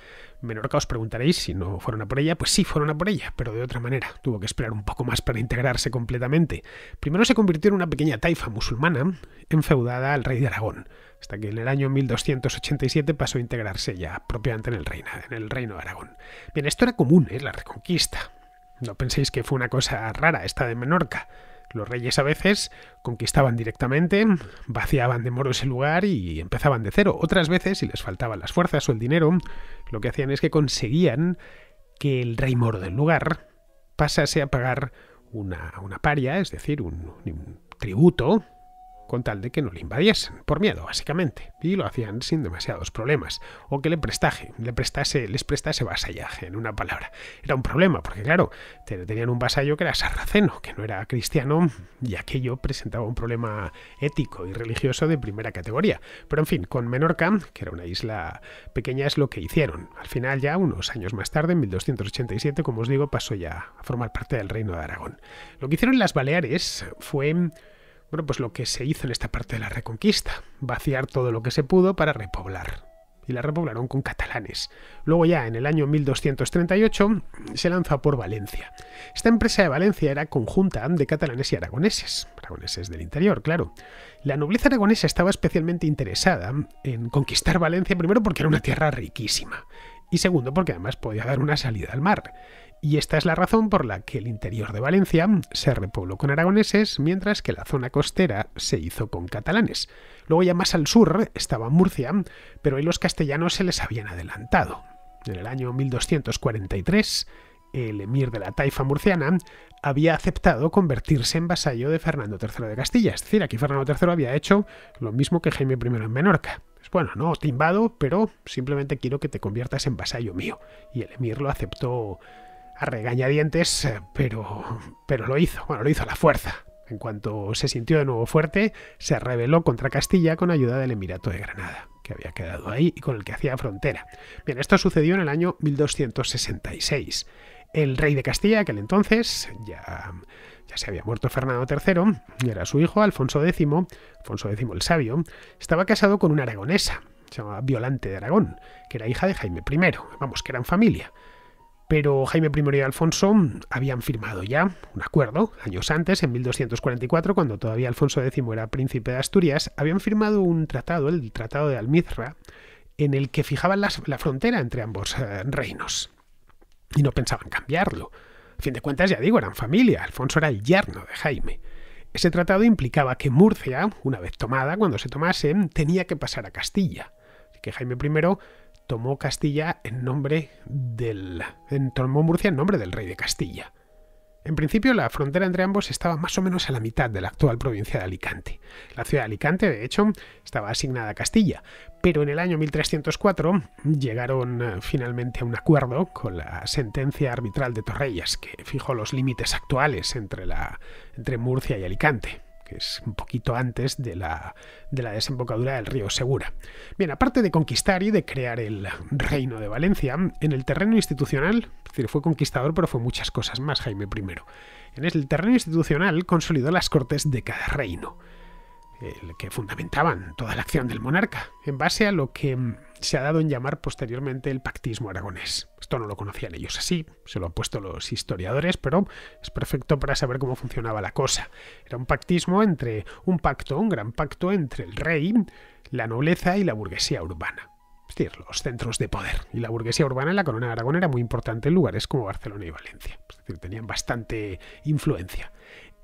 Menorca os preguntaréis si no fueron a por ella, pues sí, fueron a por ella, pero de otra manera. Tuvo que esperar un poco más para integrarse completamente. Primero se convirtió en una pequeña taifa musulmana enfeudada al rey de Aragón, hasta que en el año 1287 pasó a integrarse ya propiamente en el reino, en el reino de Aragón. Bien, esto era común, ¿eh? la reconquista. No penséis que fue una cosa rara esta de Menorca. Los reyes a veces conquistaban directamente, vaciaban de moro ese lugar y empezaban de cero. Otras veces, si les faltaban las fuerzas o el dinero, lo que hacían es que conseguían que el rey moro del lugar pasase a pagar una, paria, es decir, un tributo con tal de que no le invadiesen, por miedo, básicamente, y lo hacían sin demasiados problemas, o que le prestaje, le prestase, les prestase vasallaje, en una palabra. Era un problema, porque claro, tenían un vasallo que era sarraceno, que no era cristiano, y aquello presentaba un problema ético y religioso de primera categoría. Pero en fin, con Menorca, que era una isla pequeña, es lo que hicieron. Al final, ya unos años más tarde, en 1287, como os digo, pasó ya a formar parte del Reino de Aragón. Lo que hicieron las Baleares fue pues lo que se hizo en esta parte de la Reconquista, vaciar todo lo que se pudo para repoblar. Y la repoblaron con catalanes. Luego ya, en el año 1238, se lanza por Valencia. Esta empresa de Valencia era conjunta de catalanes y aragoneses, aragoneses del interior, claro. La nobleza aragonesa estaba especialmente interesada en conquistar Valencia, primero porque era una tierra riquísima, y segundo porque además podía dar una salida al mar. Y esta es la razón por la que el interior de Valencia se repobló con aragoneses, mientras que la zona costera se hizo con catalanes. Luego ya más al sur estaba Murcia, pero ahí los castellanos se les habían adelantado. En el año 1243, el emir de la taifa murciana, había aceptado convertirse en vasallo de Fernando III de Castilla. Es decir, aquí Fernando III había hecho lo mismo que Jaime I en Menorca. es bueno, no timbado, pero simplemente quiero que te conviertas en vasallo mío. Y el emir lo aceptó a regañadientes, pero, pero lo hizo, bueno, lo hizo a la fuerza. En cuanto se sintió de nuevo fuerte, se rebeló contra Castilla con ayuda del Emirato de Granada, que había quedado ahí y con el que hacía frontera. Bien, esto sucedió en el año 1266. El rey de Castilla, aquel entonces, ya, ya se había muerto Fernando III, y era su hijo Alfonso X, Alfonso X el sabio, estaba casado con una aragonesa, se llamaba Violante de Aragón, que era hija de Jaime I, vamos, que eran familia pero Jaime I y Alfonso habían firmado ya un acuerdo, años antes, en 1244, cuando todavía Alfonso X era príncipe de Asturias, habían firmado un tratado, el Tratado de Almizra, en el que fijaban la, frontera entre ambos eh, reinos. Y no pensaban cambiarlo. A fin de cuentas, ya digo, eran familia. Alfonso era el yerno de Jaime. Ese tratado implicaba que Murcia, una vez tomada, cuando se tomase, tenía que pasar a Castilla. Así que Jaime I tomó Castilla en nombre del. tomó Murcia en nombre del rey de Castilla. En principio, la frontera entre ambos estaba más o menos a la mitad de la actual provincia de Alicante. La ciudad de Alicante, de hecho, estaba asignada a Castilla, pero en el año 1304 llegaron eh, finalmente a un acuerdo con la sentencia arbitral de Torrellas, que fijó los límites actuales entre, la, entre Murcia y Alicante que es un poquito antes de la, de la desembocadura del río Segura. Bien, aparte de conquistar y de crear el Reino de Valencia, en el terreno institucional, es decir, fue conquistador pero fue muchas cosas más Jaime I. En el terreno institucional consolidó las cortes de cada reino el que fundamentaban toda la acción del monarca, en base a lo que mm, se ha dado en llamar posteriormente el pactismo aragonés. Esto no lo conocían ellos así, se lo han puesto los historiadores, pero es perfecto para saber cómo funcionaba la cosa. Era un pactismo entre un pacto, un gran pacto entre el rey, la nobleza y la burguesía urbana. Es decir, los centros de poder. Y la burguesía urbana en la corona de Aragón era muy importante en lugares como Barcelona y Valencia. Es decir, tenían bastante influencia.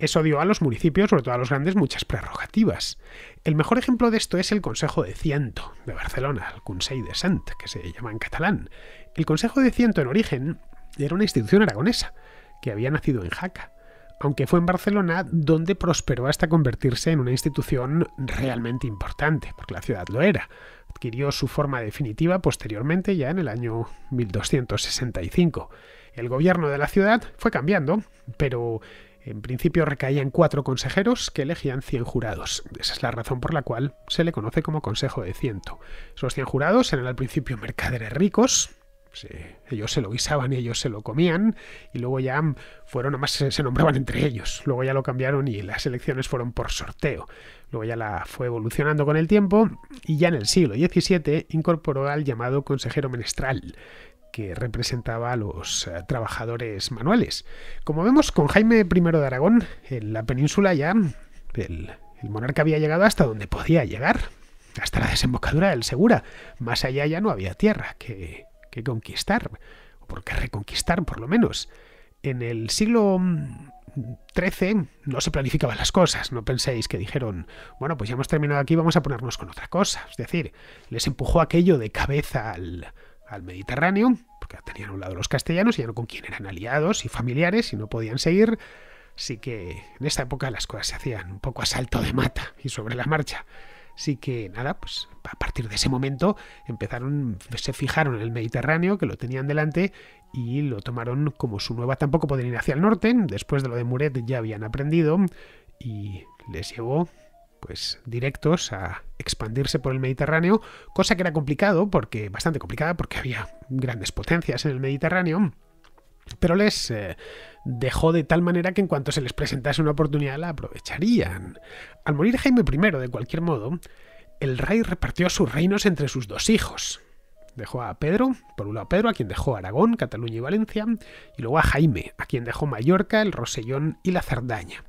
Eso dio a los municipios, sobre todo a los grandes, muchas prerrogativas. El mejor ejemplo de esto es el Consejo de Ciento de Barcelona, el Consell de Sant, que se llama en catalán. El Consejo de Ciento en origen era una institución aragonesa, que había nacido en Jaca, aunque fue en Barcelona donde prosperó hasta convertirse en una institución realmente importante, porque la ciudad lo era. Adquirió su forma definitiva posteriormente, ya en el año 1265. El gobierno de la ciudad fue cambiando, pero en principio recaían cuatro consejeros que elegían 100 jurados. Esa es la razón por la cual se le conoce como Consejo de Ciento. Esos 100 jurados eran al principio mercaderes ricos, ellos se lo guisaban y ellos se lo comían y luego ya fueron nomás se, se, nombraban entre ellos luego ya lo cambiaron y las elecciones fueron por sorteo luego ya la fue evolucionando con el tiempo y ya en el siglo XVII incorporó al llamado consejero menestral que representaba a los eh, trabajadores manuales. Como vemos, con Jaime I de Aragón, en la península ya el, monarca había llegado hasta donde podía llegar, hasta la desembocadura del Segura. Más allá ya no había tierra que, que conquistar, o por reconquistar por lo menos. En el siglo XIII mm, no se planificaban las cosas, no penséis que dijeron, bueno, pues ya hemos terminado aquí, vamos a ponernos con otra cosa. Es decir, les empujó aquello de cabeza al, al Mediterráneo, porque tenían a un lado los castellanos y ya no con quién eran aliados y familiares y no podían seguir. Así que en esta época las cosas se hacían un poco a salto de mata y sobre la marcha. Así que nada, pues a partir de ese momento empezaron, se fijaron en el Mediterráneo, que lo tenían delante, y lo tomaron como su nueva. Tampoco podían ir hacia el norte, después de lo de Muret ya habían aprendido, y les llevó pues directos a expandirse por el Mediterráneo, cosa que era complicado porque bastante complicada porque había grandes potencias en el Mediterráneo, pero les eh, dejó de tal manera que en cuanto se les presentase una oportunidad la aprovecharían. Al morir Jaime I, de cualquier modo, el rey repartió sus reinos entre sus dos hijos. Dejó a Pedro, por un lado Pedro, a quien dejó Aragón, Cataluña y Valencia, y luego a Jaime, a quien dejó Mallorca, el Rosellón y la Cerdaña.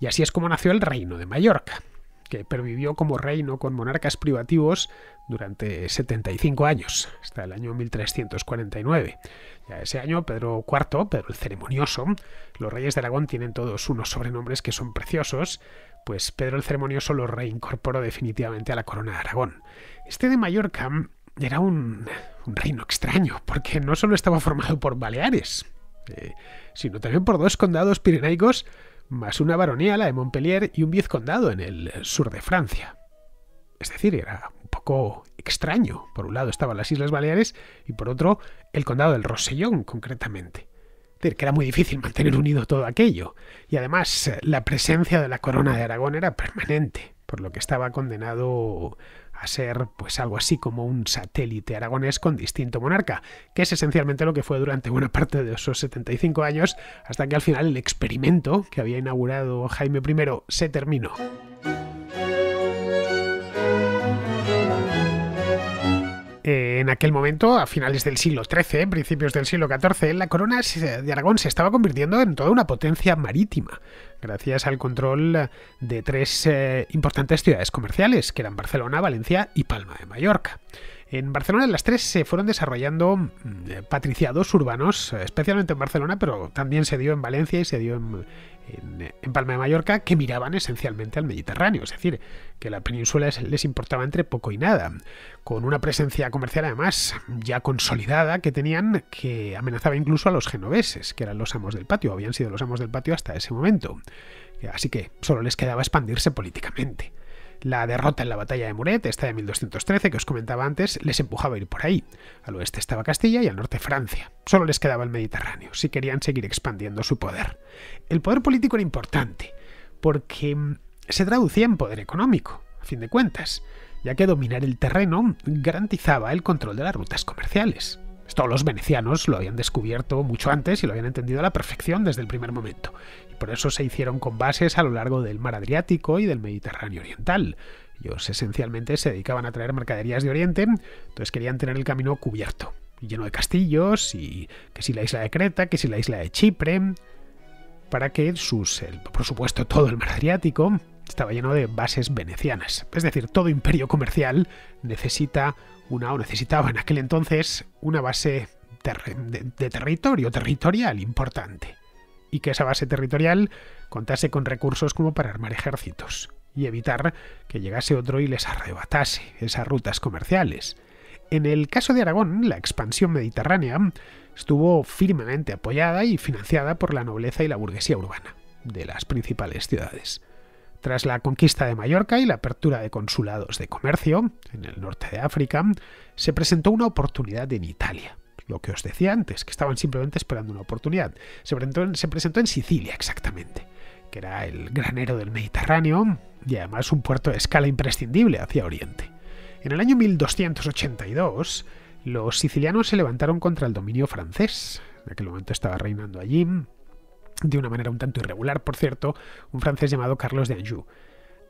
Y así es como nació el reino de Mallorca, que pervivió como reino con monarcas privativos durante 75 años, hasta el año 1349. Ya ese año, Pedro IV, Pedro el Ceremonioso, los reyes de Aragón tienen todos unos sobrenombres que son preciosos, pues Pedro el Ceremonioso lo reincorporó definitivamente a la corona de Aragón. Este de Mallorca era un, reino extraño, porque no solo estaba formado por Baleares, eh, sino también por dos condados pirenaicos más una baronía, la de Montpellier, y un vizcondado en el sur de Francia. Es decir, era un poco extraño. Por un lado estaban las Islas Baleares y por otro el condado del Rosellón, concretamente decir, que era muy difícil mantener unido todo aquello. Y además eh, la presencia de la corona de Aragón era permanente, por lo que estaba condenado a ser pues algo así como un satélite aragonés con distinto monarca, que es esencialmente lo que fue durante buena parte de esos 75 años, hasta que al final el experimento que había inaugurado Jaime I se terminó. Eh, en aquel momento, a finales del siglo XIII, principios del siglo XIV, la corona de Aragón se estaba convirtiendo en toda una potencia marítima, gracias al control de tres eh, importantes ciudades comerciales, que eran Barcelona, Valencia y Palma de Mallorca. En Barcelona las tres se fueron desarrollando mm, eh, patriciados urbanos, especialmente en Barcelona, pero también se dio en Valencia y se dio en, en, Palma de Mallorca que miraban esencialmente al Mediterráneo, es decir, que la península les importaba entre poco y nada, con una presencia comercial además ya consolidada que tenían que amenazaba incluso a los genoveses, que eran los amos del patio, habían sido los amos del patio hasta ese momento. Así que solo les quedaba expandirse políticamente. La derrota en la batalla de Muret, esta de 1213 que os comentaba antes, les empujaba a ir por ahí. Al oeste estaba Castilla y al norte Francia. Solo les quedaba el Mediterráneo, si querían seguir expandiendo su poder. El poder político era importante, porque mm, se traducía en poder económico, a fin de cuentas, ya que dominar el terreno garantizaba el control de las rutas comerciales. Esto los venecianos lo habían descubierto mucho antes y lo habían entendido a la perfección desde el primer momento. Por eso se hicieron con bases a lo largo del mar Adriático y del Mediterráneo Oriental. Ellos esencialmente se dedicaban a traer mercaderías de Oriente, entonces querían tener el camino cubierto, lleno de castillos, y que si la isla de Creta, que si la isla de Chipre, para que sus, por supuesto, todo el mar Adriático estaba lleno de bases venecianas. Es decir, todo imperio comercial necesita una, o necesitaba en aquel entonces, una base de, de territorio, territorial importante y que esa base territorial contase con recursos como para armar ejércitos y evitar que llegase otro y les arrebatase esas rutas comerciales. En el caso de Aragón, la expansión mediterránea estuvo firmemente apoyada y financiada por la nobleza y la burguesía urbana de las principales ciudades. Tras la conquista de Mallorca y la apertura de consulados de comercio en el norte de África, se presentó una oportunidad en Italia, lo que os decía antes, que estaban simplemente esperando una oportunidad. Se presentó en, Sicilia, exactamente, que era el granero del Mediterráneo y además un puerto de escala imprescindible hacia Oriente. En el año 1282, los sicilianos se levantaron contra el dominio francés. En aquel momento estaba reinando allí, de una manera un tanto irregular, por cierto, un francés llamado Carlos de Anjou.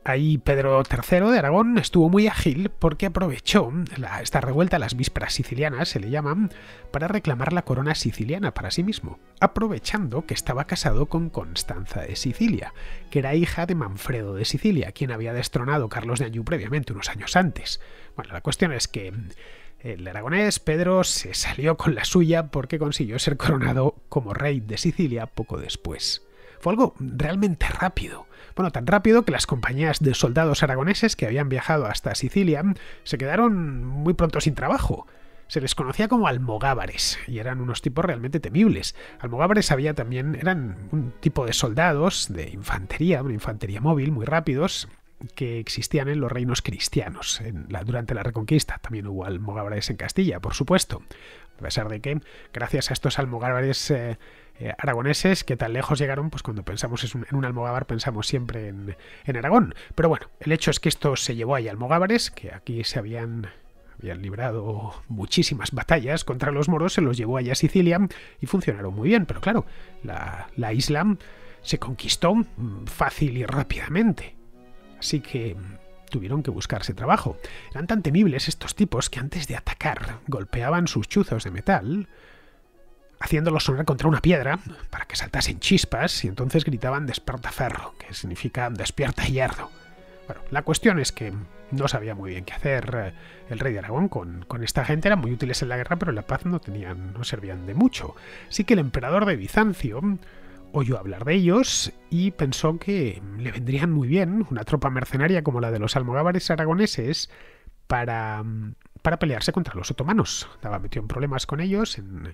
Ahí Pedro III de Aragón estuvo muy ágil porque aprovechó esta revuelta, las vísperas sicilianas se le llaman, para reclamar la corona siciliana para sí mismo, aprovechando que estaba casado con Constanza de Sicilia, que era hija de Manfredo de Sicilia, quien había destronado Carlos de Anjou previamente, unos años antes. Bueno, la cuestión es que eh, el aragonés Pedro se salió con la suya porque consiguió ser coronado como rey de Sicilia poco después. Fue algo realmente rápido bueno, tan rápido que las compañías de soldados aragoneses que habían viajado hasta Sicilia se quedaron muy pronto sin trabajo. Se les conocía como almogábares y eran unos tipos realmente temibles. Almogávares había también, eran un tipo de soldados de infantería, una infantería móvil, muy rápidos, que existían en los reinos cristianos. durante la Reconquista también hubo almogávares en Castilla, por supuesto a pesar de que, gracias a estos almogávares eh, eh, aragoneses que tan lejos llegaron, pues cuando pensamos en un almogávar pensamos siempre en, Aragón. Pero bueno, el hecho es que esto se llevó a almogávares, que aquí se habían habían librado muchísimas batallas contra los moros, se los llevó allá a Sicilia y funcionaron muy bien, pero claro, la, la isla se conquistó mm, fácil y rápidamente. Así que tuvieron que buscarse trabajo. Eran tan temibles estos tipos que antes de atacar golpeaban sus chuzos de metal, haciéndolos sonar contra una piedra para que saltasen chispas y entonces gritaban ferro, que significa despierta hierro. Bueno, la cuestión es que no sabía muy bien qué hacer eh, el rey de Aragón con, esta gente, eran muy útiles en la guerra, pero en la paz no, tenían, no servían de mucho. Así que el emperador de Bizancio oyó hablar de ellos y pensó que le vendrían muy bien una tropa mercenaria como la de los almogávares aragoneses para, mm, para pelearse contra los otomanos. Estaba metido en problemas con ellos en,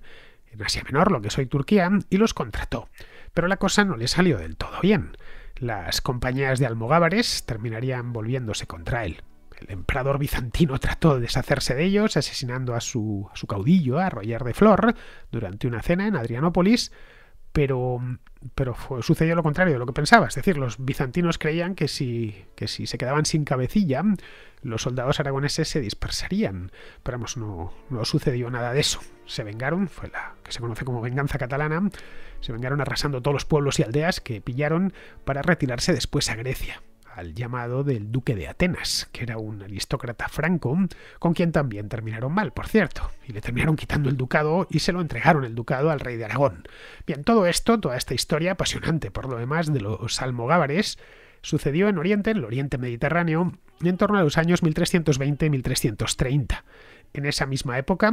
Asia Menor, lo que es hoy Turquía, y los contrató. Pero la cosa no le salió del todo bien. Las compañías de almogávares terminarían volviéndose contra él. El emperador bizantino trató de deshacerse de ellos, asesinando a su, a su caudillo, a Roger de Flor, durante una cena en Adrianópolis, pero, pero fue, sucedió lo contrario de lo que pensaba. Es decir, los bizantinos creían que si, se quedaban sin cabecilla, los soldados aragoneses se dispersarían. Pero no, no sucedió nada de eso. Se vengaron, fue la que se conoce como venganza catalana, se vengaron arrasando todos los pueblos y aldeas que pillaron para retirarse después a Grecia al llamado del duque de Atenas, que era un aristócrata franco, con quien también terminaron mal, por cierto, y le terminaron quitando el ducado y se lo entregaron el ducado al rey de Aragón. Bien, todo esto, toda esta historia apasionante por lo demás de los almogávares, sucedió en Oriente, en el Oriente Mediterráneo, en torno a los años 1320-1330. En esa misma época,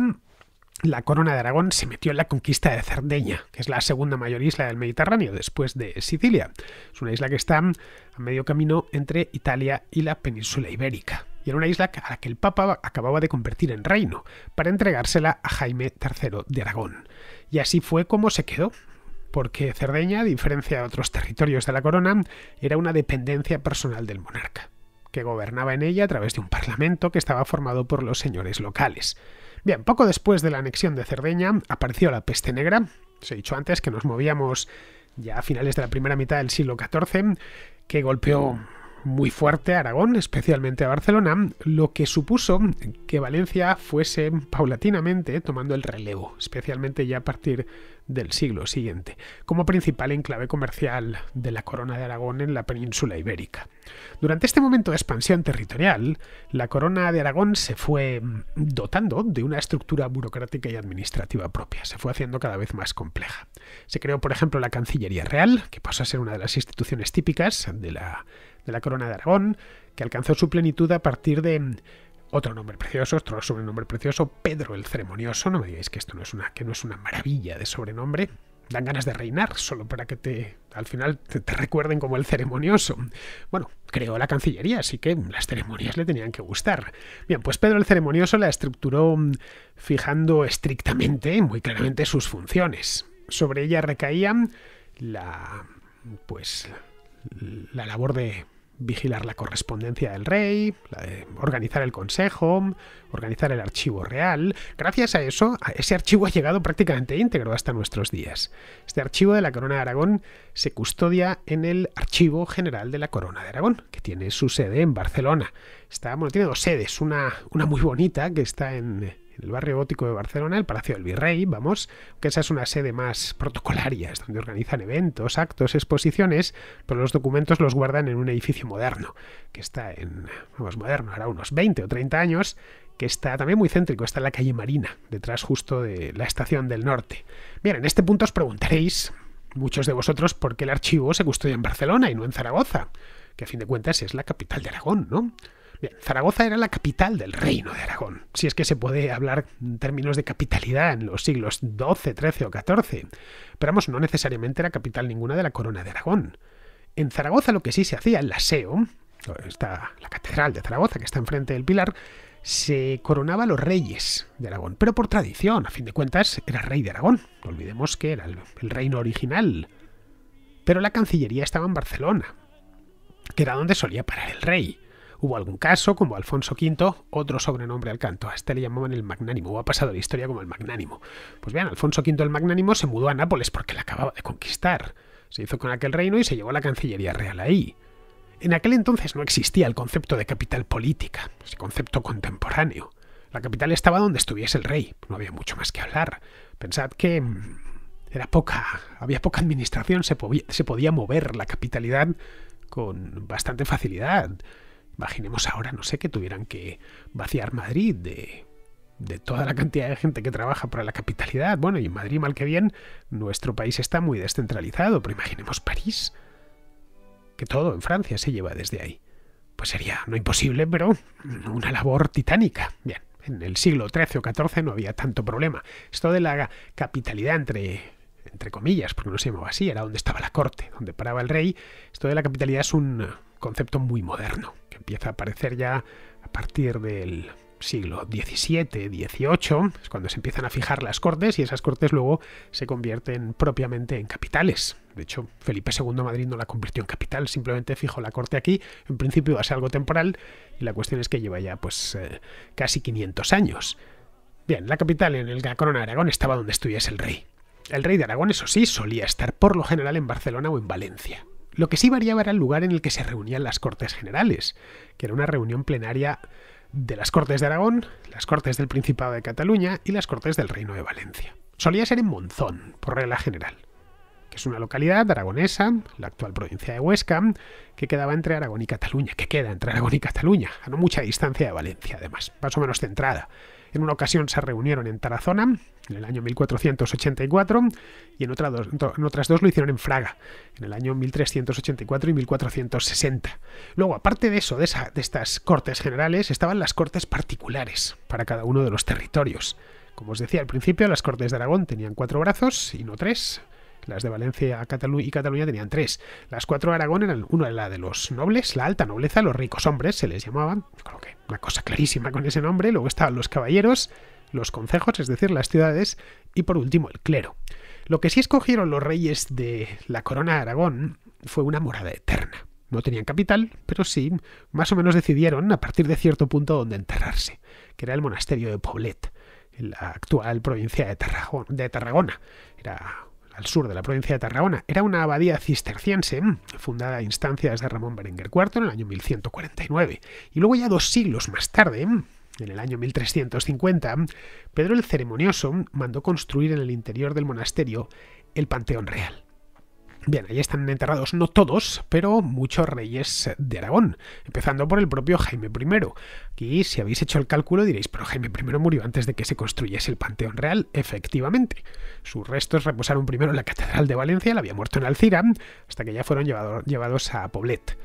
la corona de Aragón se metió en la conquista de Cerdeña, que es la segunda mayor isla del Mediterráneo, después de Sicilia. Es una isla que está a medio camino entre Italia y la península ibérica. Y era una isla a la que el Papa acababa de convertir en reino, para entregársela a Jaime III de Aragón. Y así fue como se quedó, porque Cerdeña, a diferencia de otros territorios de la corona, era una dependencia personal del monarca, que gobernaba en ella a través de un parlamento que estaba formado por los señores locales. Bien, poco después de la anexión de Cerdeña apareció la peste negra. Os he dicho antes que nos movíamos ya a finales de la primera mitad del siglo XIV, que golpeó muy fuerte a Aragón, especialmente a Barcelona, lo que supuso que Valencia fuese paulatinamente tomando el relevo, especialmente ya a partir del siglo siguiente, como principal enclave comercial de la corona de Aragón en la península ibérica. Durante este momento de expansión territorial, la corona de Aragón se fue dotando de una estructura burocrática y administrativa propia, se fue haciendo cada vez más compleja. Se creó, por ejemplo, la Cancillería Real, que pasó a ser una de las instituciones típicas de la de la corona de Aragón, que alcanzó su plenitud a partir de mm, otro nombre precioso, otro sobrenombre precioso, Pedro el Ceremonioso. No me digáis que esto no es una, que no es una maravilla de sobrenombre. Dan ganas de reinar solo para que te al final te, recuerden como el ceremonioso. Bueno, creó la Cancillería, así que mm, las ceremonias le tenían que gustar. Bien, pues Pedro el Ceremonioso la estructuró mm, fijando estrictamente, muy claramente, sus funciones. Sobre ella recaían la pues la labor de vigilar la correspondencia del rey, organizar el consejo, organizar el archivo real. Gracias a eso, ese archivo ha llegado prácticamente íntegro hasta nuestros días. Este archivo de la Corona de Aragón se custodia en el Archivo General de la Corona de Aragón, que tiene su sede en Barcelona. Está, bueno, tiene dos sedes, una, una muy bonita que está en, el barrio gótico de Barcelona, el Palacio del Virrey, vamos, que esa es una sede más protocolaria, es donde organizan eventos, actos, exposiciones, pero los documentos los guardan en un edificio moderno, que está en, vamos, moderno, hará unos 20 o 30 años, que está también muy céntrico, está en la calle Marina, detrás justo de la estación del norte. Bien, en este punto os preguntaréis, muchos de vosotros, por qué el archivo se custodia en Barcelona y no en Zaragoza, que a fin de cuentas es la capital de Aragón, ¿no? Bien, Zaragoza era la capital del reino de Aragón, si es que se puede hablar en términos de capitalidad en los siglos XII, XIII o XIV, pero vamos, no necesariamente era capital ninguna de la corona de Aragón. En Zaragoza lo que sí se hacía, el laseo, está la catedral de Zaragoza que está enfrente del pilar, se coronaba a los reyes de Aragón, pero por tradición, a fin de cuentas era rey de Aragón, olvidemos que era el reino original. Pero la Cancillería estaba en Barcelona, que era donde solía parar el rey. Hubo algún caso, como Alfonso V, otro sobrenombre al canto. A este le llamaban el magnánimo, o ha pasado la historia como el magnánimo. Pues vean, Alfonso V el magnánimo se mudó a Nápoles porque la acababa de conquistar. Se hizo con aquel reino y se llevó la Cancillería Real ahí. En aquel entonces no existía el concepto de capital política, ese concepto contemporáneo. La capital estaba donde estuviese el rey, no había mucho más que hablar. Pensad que mm, era poca, había poca administración, se podía mover la capitalidad con bastante facilidad. Imaginemos ahora, no sé, que tuvieran que vaciar Madrid de, toda la cantidad de gente que trabaja para la capitalidad. Bueno, y en Madrid, mal que bien, nuestro país está muy descentralizado, pero imaginemos París, que todo en Francia se lleva desde ahí. Pues sería, no imposible, pero una labor titánica. Bien, en el siglo XIII o XIV no había tanto problema. Esto de la capitalidad entre entre comillas, porque no se llamaba así, era donde estaba la corte, donde paraba el rey. Esto de la capitalidad es un concepto muy moderno que empieza a aparecer ya a partir del siglo XVII, XVIII, es cuando se empiezan a fijar las cortes y esas cortes luego se convierten propiamente en capitales. De hecho, Felipe II Madrid no la convirtió en capital, simplemente fijó la corte aquí. En principio va a ser algo temporal y la cuestión es que lleva ya pues eh, casi 500 años. Bien, la capital en el la corona de Aragón estaba donde estuviese el rey. El rey de Aragón, eso sí, solía estar por lo general en Barcelona o en Valencia. Lo que sí variaba era el lugar en el que se reunían las Cortes Generales, que era una reunión plenaria de las Cortes de Aragón, las Cortes del Principado de Cataluña y las Cortes del Reino de Valencia. Solía ser en Monzón, por regla general, que es una localidad aragonesa, la actual provincia de Huesca, que quedaba entre Aragón y Cataluña, que queda entre Aragón y Cataluña, a no mucha distancia de Valencia, además, más o menos centrada. En una ocasión se reunieron en Tarazona, en el año 1484, y en, en otras dos lo hicieron en Fraga, en el año 1384 y 1460. Luego, aparte de eso, de, de estas cortes generales, estaban las cortes particulares para cada uno de los territorios. Como os decía al principio, las cortes de Aragón tenían cuatro brazos y no tres, las de Valencia y Cataluña tenían tres. Las cuatro de Aragón eran una la de los nobles, la alta nobleza, los ricos hombres se les llamaban. Creo que una cosa clarísima con ese nombre. Luego estaban los caballeros, los concejos, es decir, las ciudades, y por último el clero. Lo que sí escogieron los reyes de la corona de Aragón fue una morada eterna. No tenían capital, pero sí, más o menos decidieron a partir de cierto punto dónde enterrarse, que era el monasterio de Poblet, en la actual provincia de, Tarragona, de Tarragona. Era al sur de la provincia de Tarragona. Era una abadía cisterciense, fundada a instancias de Ramón Berenguer IV en el año 1149. Y luego ya dos siglos más tarde, en el año 1350, Pedro el Ceremonioso mandó construir en el interior del monasterio el Panteón Real. Bien, ahí están enterrados no todos, pero muchos reyes de Aragón, empezando por el propio Jaime I. Aquí, si habéis hecho el cálculo, diréis, pero Jaime I murió antes de que se construyese el Panteón Real. Efectivamente, sus restos reposaron primero en la Catedral de Valencia, la había muerto en Alcira, hasta que ya fueron llevados a Poblet.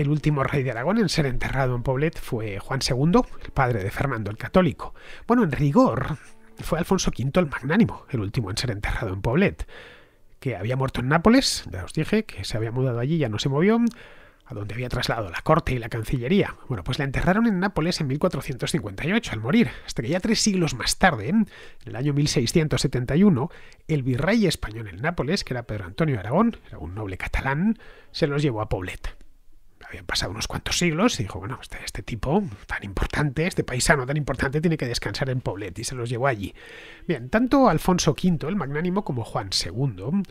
El último rey de Aragón en ser enterrado en Poblet fue Juan II, el padre de Fernando el Católico. Bueno, en rigor, fue Alfonso V el Magnánimo, el último en ser enterrado en Poblet, que había muerto en Nápoles, ya os dije, que se había mudado allí, ya no se movió, a donde había trasladado la corte y la cancillería. Bueno, pues la enterraron en Nápoles en 1458, al morir, hasta que ya tres siglos más tarde, en el año 1671, el virrey español en Nápoles, que era Pedro Antonio de Aragón, era un noble catalán, se los llevó a Poblet habían pasado unos cuantos siglos y dijo, bueno, este, este, tipo tan importante, este paisano tan importante, tiene que descansar en Poblet y se los llevó allí. Bien, tanto Alfonso V, el magnánimo, como Juan II.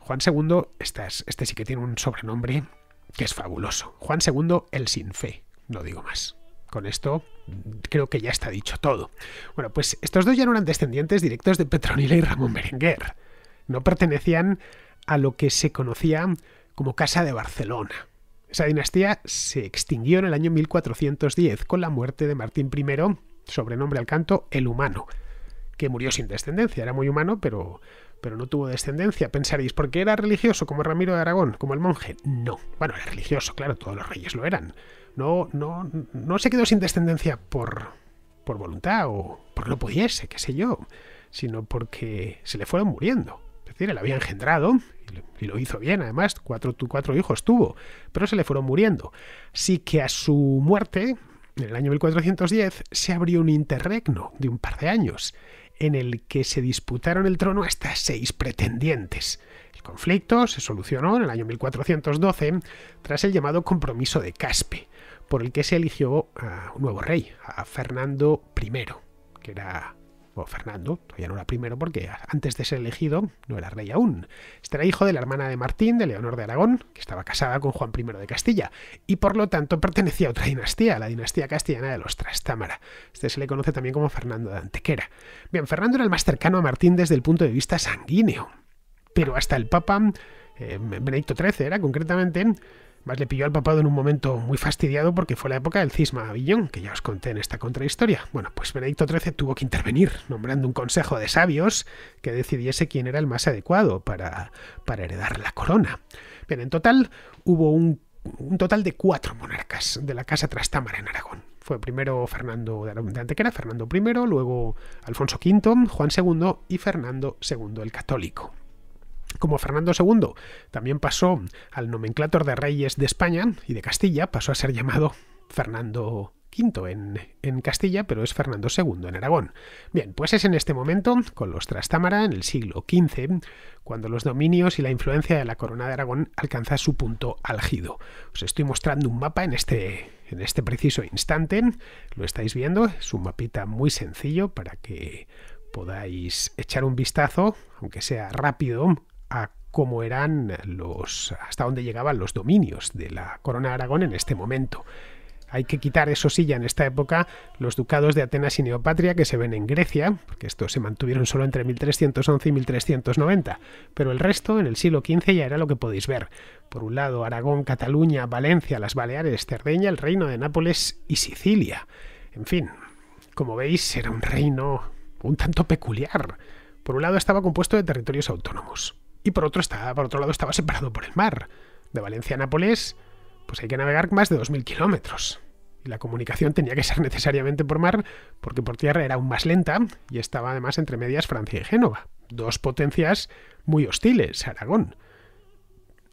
Juan II, este, este sí que tiene un sobrenombre que es fabuloso. Juan II, el sin fe, no digo más. Con esto mm, creo que ya está dicho todo. Bueno, pues estos dos ya no eran descendientes directos de Petronila y Ramón Berenguer. No pertenecían a lo que se conocía como Casa de Barcelona. Esa dinastía se extinguió en el año 1410 con la muerte de Martín I, sobrenombre al canto el humano, que murió sin descendencia, era muy humano, pero, pero no tuvo descendencia. Pensaréis, ¿por qué era religioso como Ramiro de Aragón, como el monje? No, bueno, era religioso, claro, todos los reyes lo eran. No, no, no se quedó sin descendencia por, por voluntad o por no pudiese, qué sé yo, sino porque se le fueron muriendo decir, había engendrado, y lo hizo bien además, cuatro, cuatro hijos tuvo, pero se le fueron muriendo. Así que a su muerte, en el año 1410, se abrió un interregno de un par de años, en el que se disputaron el trono hasta seis pretendientes. El conflicto se solucionó en el año 1412 tras el llamado compromiso de Caspe, por el que se eligió a un nuevo rey, a Fernando I, que era o Fernando, todavía no era primero porque antes de ser elegido no era rey aún. Este era hijo de la hermana de Martín, de Leonor de Aragón, que estaba casada con Juan I de Castilla, y por lo tanto pertenecía a otra dinastía, la dinastía castellana de los Trastámara. Este se le conoce también como Fernando de Antequera. Bien, Fernando era el más cercano a Martín desde el punto de vista sanguíneo, pero hasta el Papa eh, Benedicto XIII era concretamente más le pilló al papado en un momento muy fastidiado porque fue la época del cisma de Avillón, que ya os conté en esta contrahistoria. Bueno, pues Benedicto XIII tuvo que intervenir, nombrando un consejo de sabios que decidiese quién era el más adecuado para, para heredar la corona. Bien, en total hubo un, un total de cuatro monarcas de la casa Trastámara en Aragón fue primero Fernando de Antequera, Fernando I, luego Alfonso V, Juan II y Fernando II el Católico. Como Fernando II también pasó al nomenclátor de reyes de España y de Castilla, pasó a ser llamado Fernando V en, Castilla, pero es Fernando II en Aragón. Bien, pues es en este momento, con los Trastámara, en el siglo XV, cuando los dominios y la influencia de la corona de Aragón alcanza su punto álgido. Os estoy mostrando un mapa en este, en este preciso instante, lo estáis viendo, es un mapita muy sencillo para que podáis echar un vistazo, aunque sea rápido, a cómo eran los hasta dónde llegaban los dominios de la corona de Aragón en este momento. Hay que quitar, eso sí, ya en esta época, los ducados de Atenas y Neopatria que se ven en Grecia, porque estos se mantuvieron solo entre 1311 y 1390, pero el resto en el siglo XV ya era lo que podéis ver. Por un lado, Aragón, Cataluña, Valencia, las Baleares, Cerdeña, el reino de Nápoles y Sicilia. En fin, como veis, era un reino un tanto peculiar. Por un lado, estaba compuesto de territorios autónomos y por otro, por otro lado estaba separado por el mar. De Valencia a Nápoles, pues hay que navegar más de 2.000 kilómetros. Y la comunicación tenía que ser necesariamente por mar, porque por tierra era aún más lenta y estaba además entre medias Francia y Génova, dos potencias muy hostiles Aragón.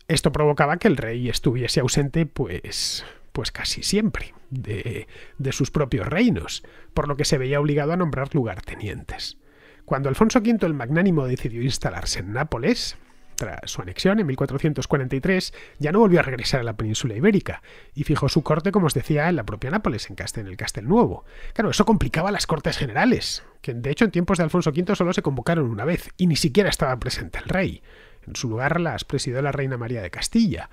Esto provocaba que el rey estuviese ausente, pues, pues casi siempre, de, de sus propios reinos, por lo que se veía obligado a nombrar lugartenientes. Cuando Alfonso V el Magnánimo decidió instalarse en Nápoles, tras su anexión en 1443, ya no volvió a regresar a la península ibérica y fijó su corte, como os decía, en la propia Nápoles, en, Castel, en el Castel Nuevo. Claro, eso complicaba las cortes generales, que de hecho en tiempos de Alfonso V solo se convocaron una vez y ni siquiera estaba presente el rey. En su lugar las presidió la reina María de Castilla.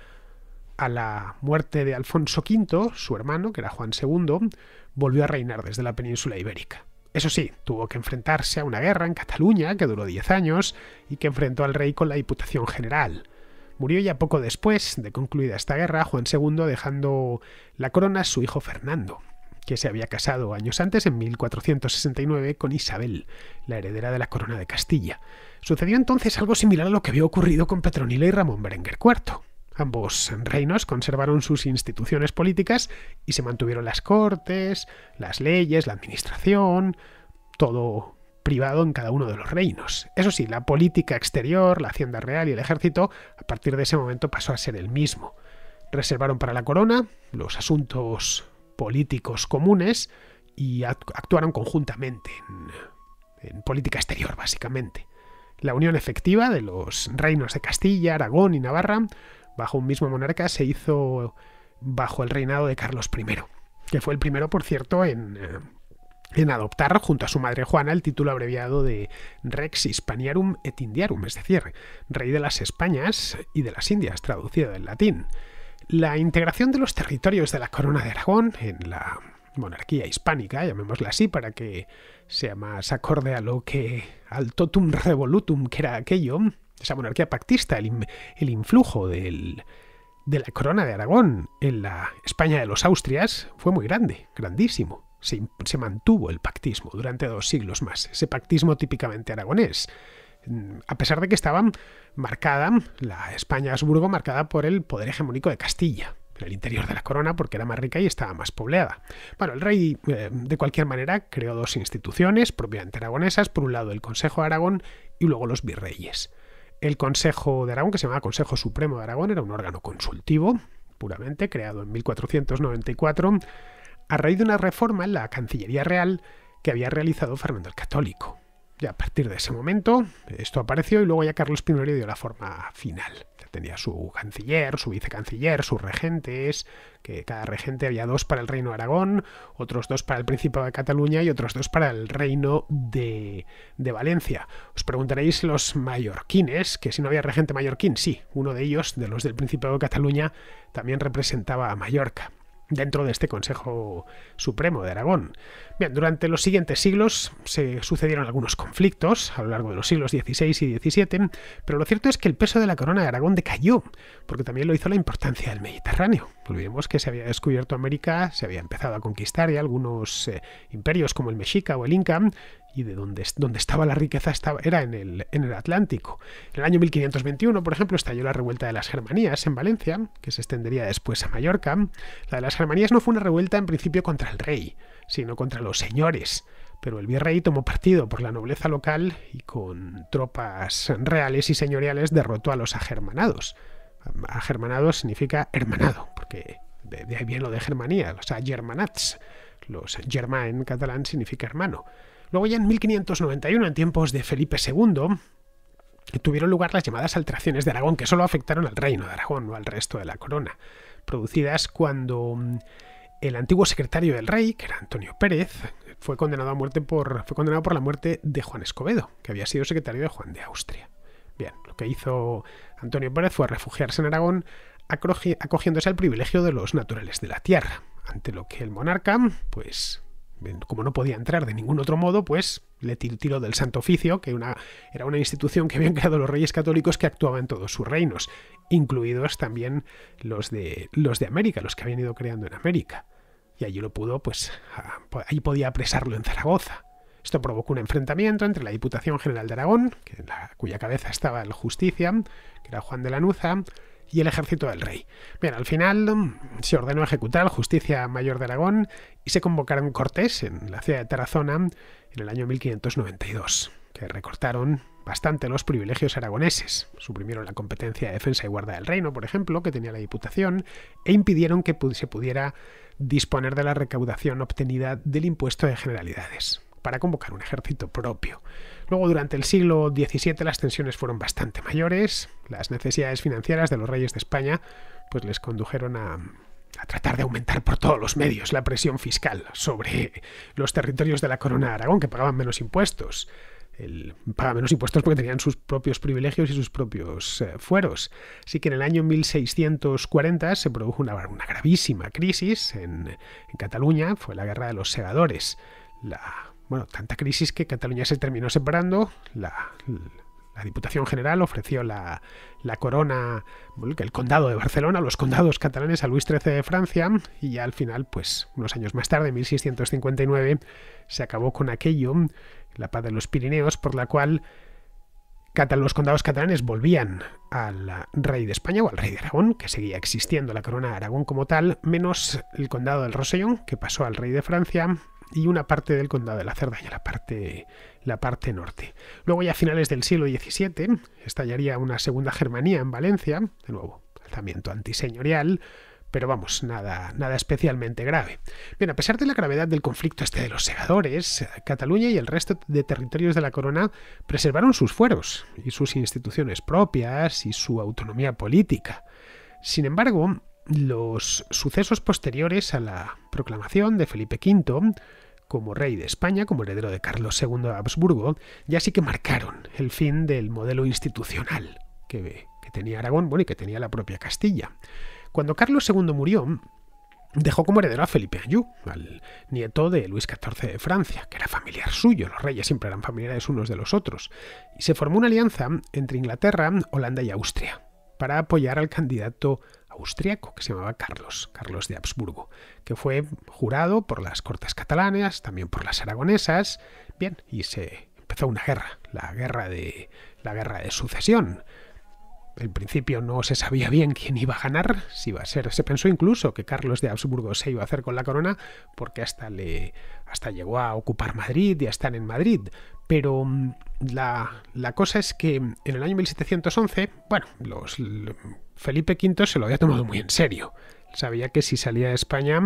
A la muerte de Alfonso V, su hermano, que era Juan II, volvió a reinar desde la península ibérica. Eso sí, tuvo que enfrentarse a una guerra en Cataluña que duró 10 años y que enfrentó al rey con la Diputación General. Murió ya poco después de concluida esta guerra Juan II dejando la corona a su hijo Fernando, que se había casado años antes, en 1469, con Isabel, la heredera de la corona de Castilla. Sucedió entonces algo similar a lo que había ocurrido con Petronila y Ramón Berenguer IV. Ambos reinos conservaron sus instituciones políticas y se mantuvieron las cortes, las leyes, la administración, todo privado en cada uno de los reinos. Eso sí, la política exterior, la hacienda real y el ejército a partir de ese momento pasó a ser el mismo. Reservaron para la corona los asuntos políticos comunes y actuaron conjuntamente en, política exterior, básicamente. La unión efectiva de los reinos de Castilla, Aragón y Navarra bajo un mismo monarca se hizo bajo el reinado de Carlos I, que fue el primero, por cierto, eh, en, adoptar junto a su madre Juana el título abreviado de Rex Hispaniarum et Indiarum, es decir, rey de las Españas y de las Indias, traducido del latín. La integración de los territorios de la Corona de Aragón en la monarquía hispánica, llamémosla así, para que sea más acorde a lo que al totum revolutum que era aquello, esa monarquía pactista, el, influjo de la corona de Aragón en la España de los Austrias fue muy grande, grandísimo. Se, mantuvo el pactismo durante dos siglos más, ese pactismo típicamente aragonés mm, a pesar de que estaban marcada, la España Habsburgo, marcada por el poder hegemónico de Castilla, en el interior de la corona, porque era más rica y estaba más pobleada. Bueno, el rey, eh, de cualquier manera, creó dos instituciones propiamente aragonesas, por un lado el Consejo de Aragón y luego los virreyes. El Consejo de Aragón, que se llamaba Consejo Supremo de Aragón, era un órgano consultivo, puramente, creado en 1494, a raíz de una reforma en la Cancillería Real que había realizado Fernando el Católico ya a partir de ese momento esto apareció y luego ya Carlos I dio la forma final. Tenía su canciller, su vicecanciller, sus regentes, que cada regente había dos para el reino de Aragón, otros dos para el Principado de Cataluña y otros dos para el reino de, de Valencia. Os preguntaréis los mallorquines, que si no había regente mallorquín, sí, uno de ellos, de los del Principado de Cataluña, también representaba a Mallorca dentro de este Consejo Supremo de Aragón. Bien, durante los siguientes siglos se sucedieron algunos conflictos a lo largo de los siglos XVI y XVII, pero lo cierto es que el peso de la corona de Aragón decayó, porque también lo hizo la importancia del Mediterráneo. Olvidemos que se había descubierto América, se había empezado a conquistar y algunos eh, imperios como el Mexica o el Inca, y de donde, estaba la riqueza estaba, era en el, en el Atlántico. En el año 1521, por ejemplo, estalló la revuelta de las Germanías en Valencia, que se extendería después a Mallorca. La de las Germanías no fue una revuelta en principio contra el rey, sino contra los señores, pero el virrey tomó partido por la nobleza local y con tropas reales y señoriales derrotó a los agermanados. Agermanado significa hermanado, porque de, ahí viene lo de Germanía, los sea, germanats. Los german en catalán significa hermano. Luego ya en 1591, en tiempos de Felipe II, tuvieron lugar las llamadas alteraciones de Aragón, que solo afectaron al reino de Aragón, o al resto de la corona, producidas cuando mm, el antiguo secretario del rey, que era Antonio Pérez, fue condenado a muerte por, fue condenado por la muerte de Juan Escobedo, que había sido secretario de Juan de Austria. Bien, lo que hizo Antonio Pérez fue refugiarse en Aragón, acogiéndose al privilegio de los naturales de la tierra, ante lo que el monarca, pues, como no podía entrar de ningún otro modo, pues le tiró del Santo Oficio, que una, era una institución que habían creado los reyes católicos que actuaba en todos sus reinos, incluidos también los de, los de América, los que habían ido creando en América. Y allí lo pudo, pues ahí podía apresarlo en Zaragoza. Esto provocó un enfrentamiento entre la Diputación General de Aragón, cuya cabeza estaba el Justicia, que era Juan de Nuza, y el ejército del rey. Bien, al final mm, se ordenó ejecutar la justicia mayor de Aragón y se convocaron cortes en la ciudad de Tarazona en el año 1592, que recortaron bastante los privilegios aragoneses. Suprimieron la competencia de defensa y guarda del reino, por ejemplo, que tenía la Diputación, e impidieron que se pudiera disponer de la recaudación obtenida del impuesto de generalidades para convocar un ejército propio. Luego, durante el siglo XVII, las tensiones fueron bastante mayores. Las necesidades financieras de los reyes de España pues, les condujeron a, tratar de aumentar por todos los medios la presión fiscal sobre los territorios de la corona de Aragón, que pagaban menos impuestos. El, pagaban menos impuestos porque tenían sus propios privilegios y sus propios eh, fueros. Así que en el año 1640 se produjo una, gravísima crisis en, en Cataluña, fue la Guerra de los Segadores. La bueno, tanta crisis que Cataluña se terminó separando, la, Diputación General ofreció la, corona, el condado de Barcelona, los condados catalanes a Luis XIII de Francia y ya al final, pues unos años más tarde, en 1659, se acabó con aquello, la paz de los Pirineos, por la cual los condados catalanes volvían al rey de España o al rey de Aragón, que seguía existiendo la corona de Aragón como tal, menos el condado del Rosellón, que pasó al rey de Francia, y una parte del condado de la Cerdaña, la parte, la parte norte. Luego ya a finales del siglo XVII estallaría una segunda Germanía en Valencia, de nuevo, alzamiento antiseñorial, pero vamos, nada, nada especialmente grave. Bien, a pesar de la gravedad del conflicto este de los segadores, Cataluña y el resto de territorios de la corona preservaron sus fueros y sus instituciones propias y su autonomía política. Sin embargo, los sucesos posteriores a la proclamación de Felipe V como rey de España, como heredero de Carlos II de Habsburgo, ya sí que marcaron el fin del modelo institucional que, tenía Aragón bueno, y que tenía la propia Castilla. Cuando Carlos II murió, dejó como heredero a Felipe Ayú, al nieto de Luis XIV de Francia, que era familiar suyo, los reyes siempre eran familiares unos de los otros, y se formó una alianza entre Inglaterra, Holanda y Austria para apoyar al candidato austriaco que se llamaba Carlos, Carlos de Habsburgo, que fue jurado por las Cortes catalanas, también por las aragonesas, bien, y se empezó una guerra, la guerra de la guerra de sucesión, en principio no se sabía bien quién iba a ganar, si iba a ser. Se pensó incluso que Carlos de Habsburgo se iba a hacer con la corona, porque hasta le hasta llegó a ocupar Madrid y a estar en Madrid. Pero mm, la, cosa es que en el año 1711, bueno, los, Felipe V se lo había tomado muy en serio. Sabía que si salía de España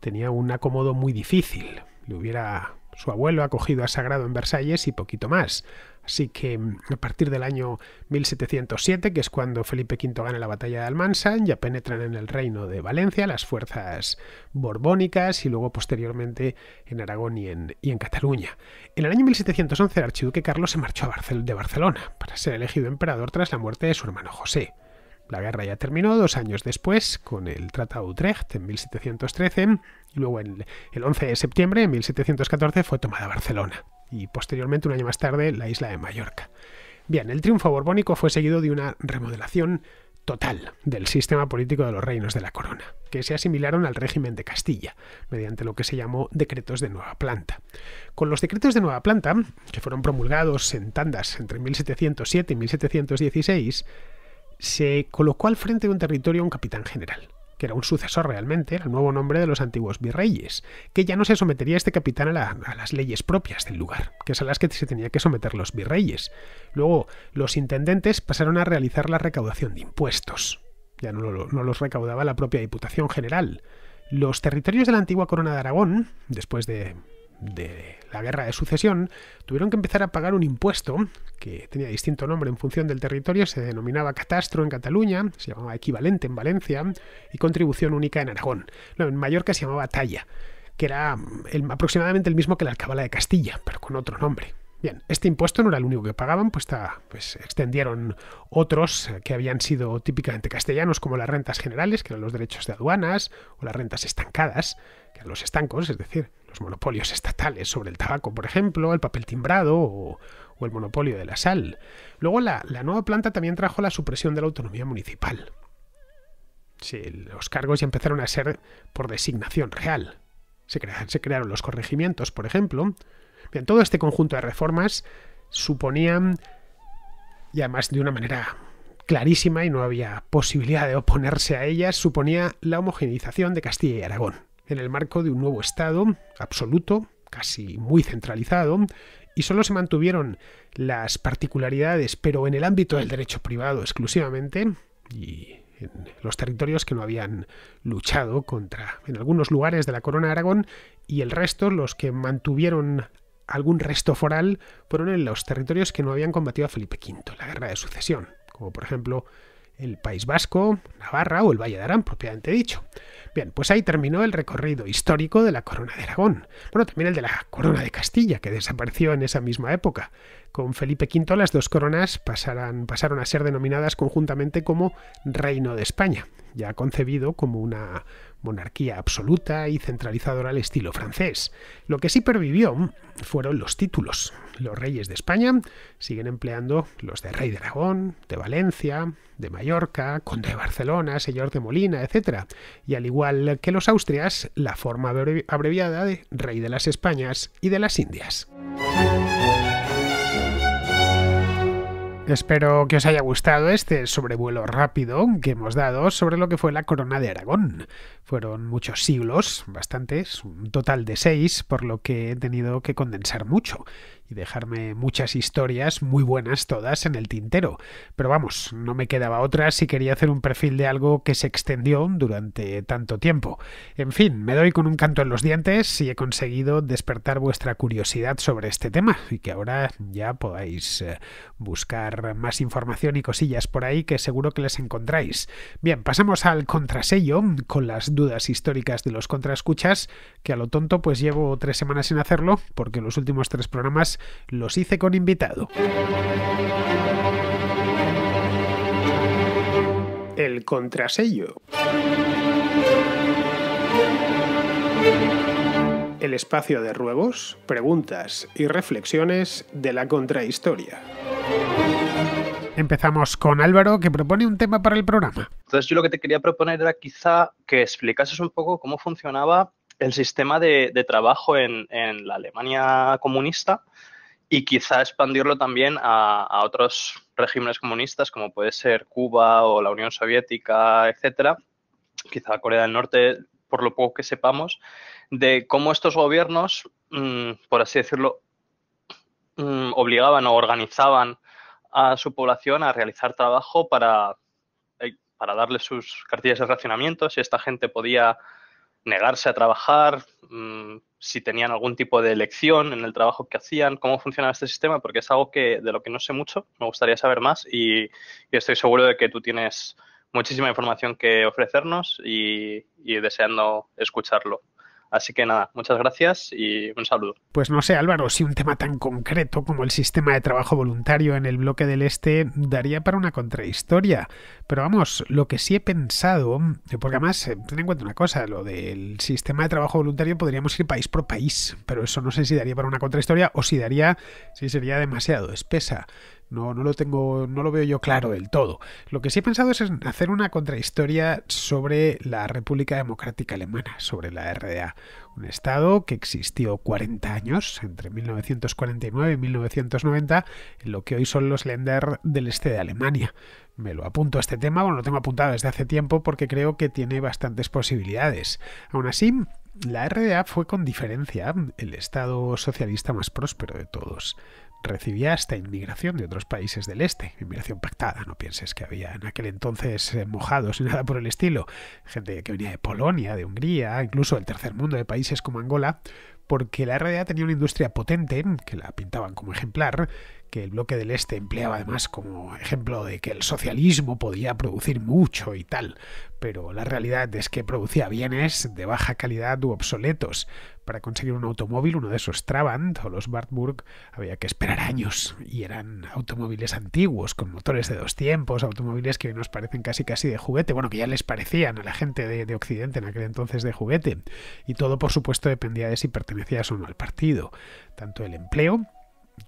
tenía un acomodo muy difícil. Le hubiera su abuelo acogido a Sagrado en Versalles y poquito más. Así que mm, a partir del año 1707, que es cuando Felipe V gana la batalla de Almansa, ya penetran en el reino de Valencia las fuerzas borbónicas y luego posteriormente en Aragón y en, Cataluña. En el año 1711 el archiduque Carlos se marchó de Barcelona para ser elegido emperador tras la muerte de su hermano José. La guerra ya terminó dos años después con el Tratado de Utrecht en 1713 y luego el 11 de septiembre de 1714 fue tomada Barcelona y posteriormente, un año más tarde, la isla de Mallorca. Bien, el triunfo borbónico fue seguido de una remodelación total del sistema político de los reinos de la corona, que se asimilaron al régimen de Castilla, mediante lo que se llamó decretos de nueva planta. Con los decretos de nueva planta, que fueron promulgados en tandas entre 1707 y 1716, se colocó al frente de un territorio un capitán general, que era un sucesor realmente, al el nuevo nombre de los antiguos virreyes, que ya no se sometería este capitán a, las leyes propias del lugar, que es a las que se tenía que someter los virreyes. Luego, los intendentes pasaron a realizar la recaudación de impuestos. Ya no, los recaudaba la propia Diputación General. Los territorios de la antigua Corona de Aragón, después de la guerra de sucesión, tuvieron que empezar a pagar un impuesto que tenía distinto nombre en función del territorio, se denominaba catastro en Cataluña, se llamaba equivalente en Valencia y contribución única en Aragón. en Mallorca se llamaba talla, que era mm, aproximadamente el mismo que la alcabala de Castilla, pero con otro nombre. Bien, este impuesto no era el único que pagaban, pues, pues extendieron otros eh, que habían sido típicamente castellanos, como las rentas generales, que eran los derechos de aduanas, o las rentas estancadas, que eran los estancos, es decir, los monopolios estatales sobre el tabaco, por ejemplo, el papel timbrado o, el monopolio de la sal. Luego la, nueva planta también trajo la supresión de la autonomía municipal. Sí, los cargos ya empezaron a ser por designación real. se crearon los corregimientos, por ejemplo, Bien, todo este conjunto de reformas suponían, y además de una manera clarísima y no había posibilidad de oponerse a ellas, suponía la homogenización de Castilla y Aragón, en el marco de un nuevo Estado absoluto, casi muy centralizado, y solo se mantuvieron las particularidades, pero en el ámbito del derecho privado exclusivamente, y en los territorios que no habían luchado contra, en algunos lugares de la Corona de Aragón, y el resto los que mantuvieron algún resto foral fueron en los territorios que no habían combatido a Felipe V, la guerra de sucesión, como por ejemplo el País Vasco, Navarra o el Valle de Arán, propiamente dicho. Bien, pues ahí terminó el recorrido histórico de la Corona de Aragón. Bueno, también el de la Corona de Castilla, que desapareció en esa misma época. Con Felipe V las dos coronas pasaron a ser denominadas conjuntamente como Reino de España, ya concebido como una monarquía absoluta y centralizadora al estilo francés. Lo que sí pervivió fueron los títulos. Los reyes de España siguen empleando los de rey de Aragón, de Valencia, de Mallorca, conde de Barcelona, señor de Molina, etc. Y al igual que los austrias, la forma abreviada de rey de las Españas y de las Indias. Espero que os haya gustado este sobrevuelo rápido que hemos dado sobre lo que fue la corona de Aragón. Fueron muchos siglos, bastantes, un total de seis, por lo que he tenido que condensar mucho y dejarme muchas historias, muy buenas todas, en el tintero. Pero vamos, no me quedaba otra si quería hacer un perfil de algo que se extendió durante tanto tiempo. En fin, me doy con un canto en los dientes y he conseguido despertar vuestra curiosidad sobre este tema y que ahora ya podáis eh, buscar más información y cosillas por ahí que seguro que les encontráis. Bien, pasamos al contrasello con las dudas históricas de los contraescuchas, que a lo tonto pues llevo tres semanas sin hacerlo, porque los últimos tres programas los hice con invitado. El contrasello. El espacio de ruegos, preguntas y reflexiones de la contrahistoria. Empezamos con Álvaro, que propone un tema para el programa. Entonces yo lo que te quería proponer era quizá que explicases un poco cómo funcionaba el sistema de, trabajo en, la Alemania comunista y quizá expandirlo también a, a, otros regímenes comunistas como puede ser Cuba o la Unión Soviética, etcétera, quizá Corea del Norte, por lo poco que sepamos, de cómo estos gobiernos, mm, por así decirlo, mm, obligaban o organizaban a su población a realizar trabajo para, eh, para darle sus cartillas de racionamiento, si esta gente podía negarse a trabajar, mm, si tenían algún tipo de elección en el trabajo que hacían, cómo funcionaba este sistema, porque es algo que, de lo que no sé mucho, me gustaría saber más y, estoy seguro de que tú tienes muchísima información que ofrecernos y deseando escucharlo. Así que nada, muchas gracias y un saludo. Pues no sé, Álvaro, si un tema tan concreto como el sistema de trabajo voluntario en el bloque del Este daría para una contrahistoria. Pero vamos, lo que sí he pensado, porque además, eh, ten en cuenta una cosa, lo del sistema de trabajo voluntario podríamos ir país por país, pero eso no sé si daría para una contrahistoria o si daría, si sería demasiado espesa. No, lo tengo, no lo veo yo claro del todo. Lo que sí he pensado es hacer una contrahistoria sobre la República Democrática Alemana, sobre la RDA, un estado que existió 40 años, entre 1949 y 1990, en lo que hoy son los Länder del este de Alemania. Me lo apunto a este tema, bueno, lo tengo apuntado desde hace tiempo porque creo que tiene bastantes posibilidades. Aún así, la RDA fue con diferencia el estado socialista más próspero de todos recibía hasta inmigración de otros países del este, inmigración pactada, no pienses que había en aquel entonces eh, mojados ni nada por el estilo, gente que venía de Polonia, de Hungría, incluso del tercer mundo de países como Angola, porque la RDA tenía una industria potente, que la pintaban como ejemplar, que el bloque del Este empleaba además como ejemplo de que el socialismo podía producir mucho y tal, pero la realidad es que producía bienes de baja calidad u obsoletos. Para conseguir un automóvil, uno de esos Trabant o los Wartburg, había que esperar años y eran automóviles antiguos, con motores de dos tiempos, automóviles que hoy nos parecen casi casi de juguete, bueno, que ya les parecían a la gente de, de Occidente en aquel entonces de juguete. Y todo, por supuesto, dependía de si pertenecías o no al partido. Tanto el empleo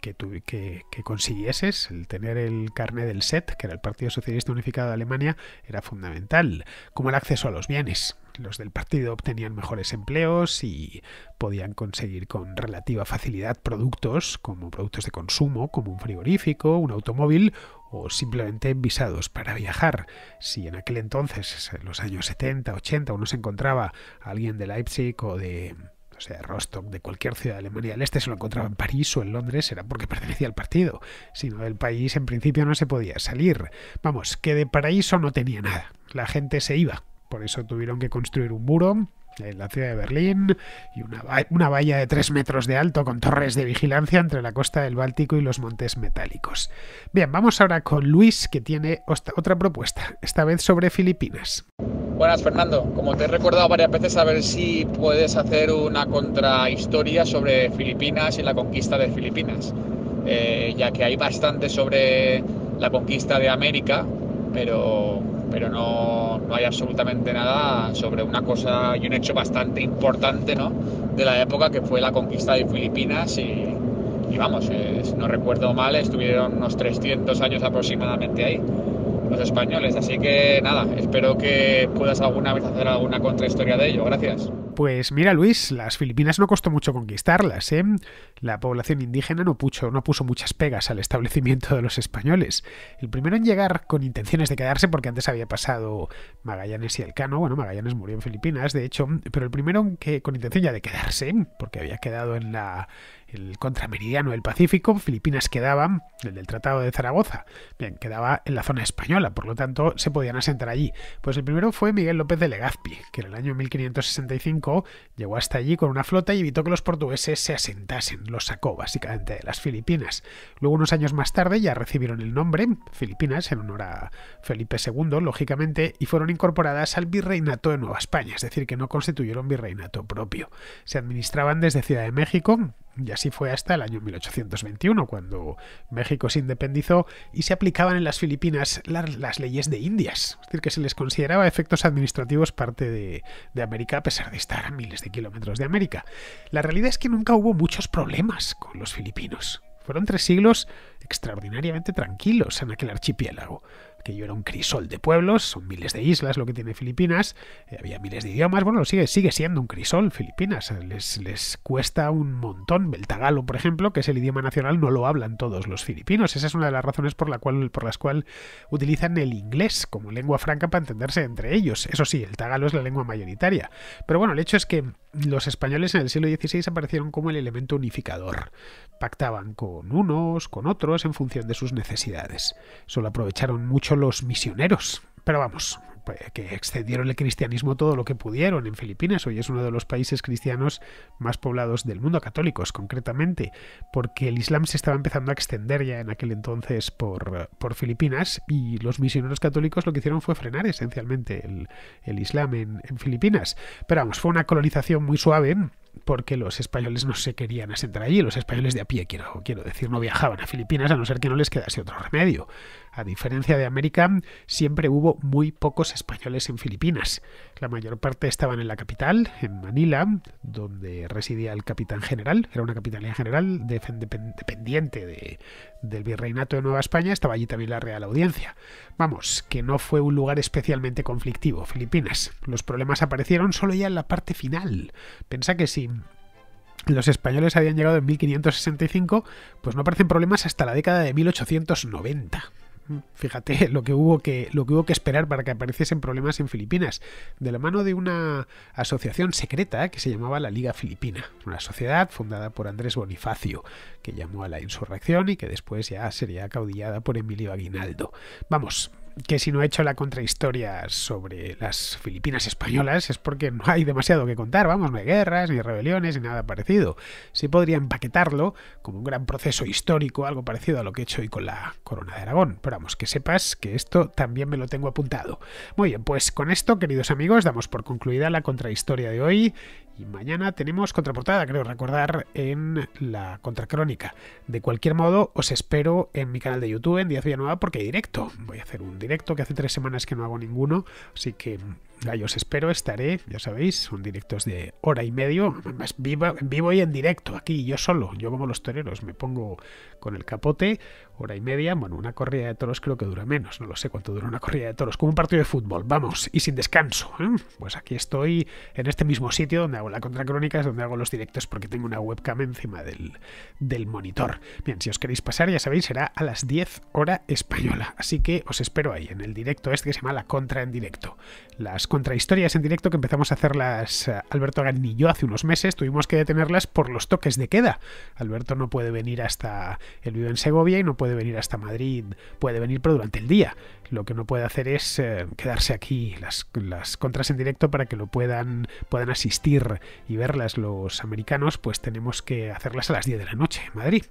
que, que, consiguieses, el tener el carnet del SET, que era el Partido Socialista Unificado de Alemania, era fundamental, como el acceso a los bienes. Los del partido obtenían mejores empleos y podían conseguir con relativa facilidad productos como productos de consumo, como un frigorífico, un automóvil o simplemente visados para viajar. Si en aquel entonces, en los años 70, 80, uno se encontraba a alguien de Leipzig o de o sea, Rostock, de cualquier ciudad de Alemania del Este, se lo encontraba en París o en Londres, era porque pertenecía al partido. Sino del país en principio no se podía salir. Vamos, que de paraíso no tenía nada. La gente se iba, por eso tuvieron que construir un muro en la ciudad de Berlín y una, una, valla de 3 metros de alto con torres de vigilancia entre la costa del Báltico y los montes metálicos. Bien, vamos ahora con Luis que tiene otra propuesta, esta vez sobre Filipinas. Buenas Fernando, como te he recordado varias veces, a ver si puedes hacer una contrahistoria sobre Filipinas y la conquista de Filipinas, eh, ya que hay bastante sobre la conquista de América, pero, pero no, no, hay absolutamente nada sobre una cosa y un hecho bastante importante ¿no? de la época que fue la conquista de Filipinas y, vamos, no recuerdo mal, estuvieron unos 300 años aproximadamente ahí los españoles. Así que nada, espero que puedas alguna vez hacer alguna contrahistoria de ello. Gracias. Pues mira Luis, las Filipinas no costó mucho conquistarlas, ¿eh? La población indígena no, pucho, no puso muchas pegas al establecimiento de los españoles. El primero en llegar con intenciones de quedarse, porque antes había pasado Magallanes y Elcano, bueno, Magallanes murió en Filipinas, de hecho, pero el primero que con intención ya de quedarse, porque había quedado en la el contrameridiano del Pacífico, Filipinas quedaban, el del Tratado de Zaragoza, bien, quedaba en la zona española, por lo tanto se podían asentar allí. Pues el primero fue Miguel López de Legazpi, que en el año 1565 llegó hasta allí con una flota y evitó que los portugueses se asentasen, los sacó básicamente de las Filipinas. Luego unos años más tarde ya recibieron el nombre, Filipinas, en honor a Felipe II, lógicamente, y fueron incorporadas al virreinato de Nueva España, es decir, que no constituyeron virreinato propio. Se administraban desde Ciudad de México, y así fue hasta el año 1821, cuando México se independizó y se aplicaban en las Filipinas las, leyes de Indias. Es decir, que se les consideraba efectos administrativos parte de, de América, a pesar de estar a miles de kilómetros de América. La realidad es que nunca hubo muchos problemas con los filipinos. Fueron tres siglos extraordinariamente tranquilos en aquel archipiélago que yo era un crisol de pueblos, son miles de islas lo que tiene Filipinas, eh, había miles de idiomas, bueno, sigue, sigue siendo un crisol Filipinas, les, cuesta un montón, el tagalo, por ejemplo, que es el idioma nacional, no lo hablan todos los filipinos, esa es una de las razones por, la cual, por las cuales utilizan el inglés como lengua franca para entenderse entre ellos, eso sí, el tagalo es la lengua mayoritaria, pero bueno, el hecho es que los españoles en el siglo XVI aparecieron como el elemento unificador, pactaban con unos, con otros, en función de sus necesidades, solo aprovecharon mucho los misioneros. Pero vamos, pues, que extendieron el cristianismo todo lo que pudieron en Filipinas. Hoy es uno de los países cristianos más poblados del mundo, católicos concretamente, porque el Islam se estaba empezando a extender ya en aquel entonces por, por Filipinas y los misioneros católicos lo que hicieron fue frenar esencialmente el, Islam en, en Filipinas. Pero vamos, fue una colonización muy suave porque los españoles no se querían asentar allí, los españoles de a pie, quiero, decir, no viajaban a Filipinas a no ser que no les quedase otro remedio. A diferencia de América, siempre hubo muy pocos españoles en Filipinas. La mayor parte estaban en la capital, en Manila, donde residía el capitán general, era una capitalía general dependiente del virreinato de Nueva España, estaba allí también la Real Audiencia. Vamos, que no fue un lugar especialmente conflictivo, Filipinas. Los problemas aparecieron solo ya en la parte final. Pensa que si los españoles habían llegado en 1565, pues no aparecen problemas hasta la década de 1890. Fíjate lo que hubo que, lo que, hubo que esperar para que apareciesen problemas en Filipinas, de la mano de una asociación secreta que se llamaba la Liga Filipina, una sociedad fundada por Andrés Bonifacio, que llamó a la insurrección y que después ya sería caudillada por Emilio Aguinaldo. Vamos, que si no he hecho la contrahistoria sobre las Filipinas españolas es porque no hay demasiado que contar, vamos, no hay guerras, ni rebeliones, ni nada parecido. Sí podría empaquetarlo como un gran proceso histórico, algo parecido a lo que he hecho hoy con la Corona de Aragón. Pero vamos, que sepas que esto también me lo tengo apuntado. Muy bien, pues con esto, queridos amigos, damos por concluida la contrahistoria de hoy y mañana tenemos contraportada, creo recordar, en la contracrónica. De cualquier modo, os espero en mi canal de YouTube, en Díaz Nueva, porque hay directo. Voy a hacer un directo que hace tres semanas que no hago ninguno, así que os espero, estaré, ya sabéis, son directos de hora y medio, más vivo, vivo y en directo, aquí, yo solo, yo como los toreros, me pongo con el capote, hora y media, bueno, una corrida de toros creo que dura menos, no lo sé cuánto dura una corrida de toros, como un partido de fútbol, vamos, y sin descanso. ¿eh? Pues aquí estoy, en este mismo sitio donde hago la contracrónica, es donde hago los directos, porque tengo una webcam encima del, del monitor. Bien, si os queréis pasar, ya sabéis, será a las 10 hora española, así que os espero ahí, en el directo este que se llama La Contra en Directo. Las contrahistorias en directo que empezamos a hacerlas eh, Alberto Garín y yo hace unos meses, tuvimos que detenerlas por los toques de queda. Alberto no puede venir hasta, El Vivo en Segovia y no puede venir hasta Madrid, puede venir pero durante el día. Lo que no puede hacer es eh, quedarse aquí las, contras en directo para que lo puedan, puedan asistir y verlas los americanos, pues tenemos que hacerlas a las 10 de la noche en Madrid.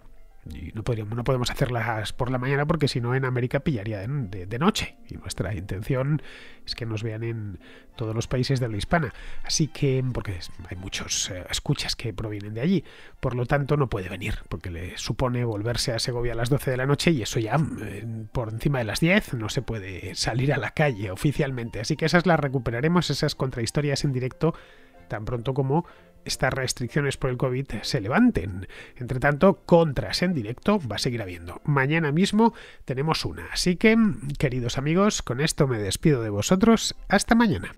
Y no, no podemos hacerlas por la mañana porque si no en América pillaría de, noche. Y nuestra intención es que nos vean en todos los países de lo hispana. Así que, porque hay muchos eh, escuchas que provienen de allí. Por lo tanto, no puede venir porque le supone volverse a Segovia a las 12 de la noche y eso ya mm, por encima de las 10 no se puede salir a la calle oficialmente. Así que esas las recuperaremos, esas contrahistorias en directo tan pronto como estas restricciones por el COVID se levanten. Entre tanto, contras en directo va a seguir habiendo. Mañana mismo tenemos una. Así que, queridos amigos, con esto me despido de vosotros. Hasta mañana.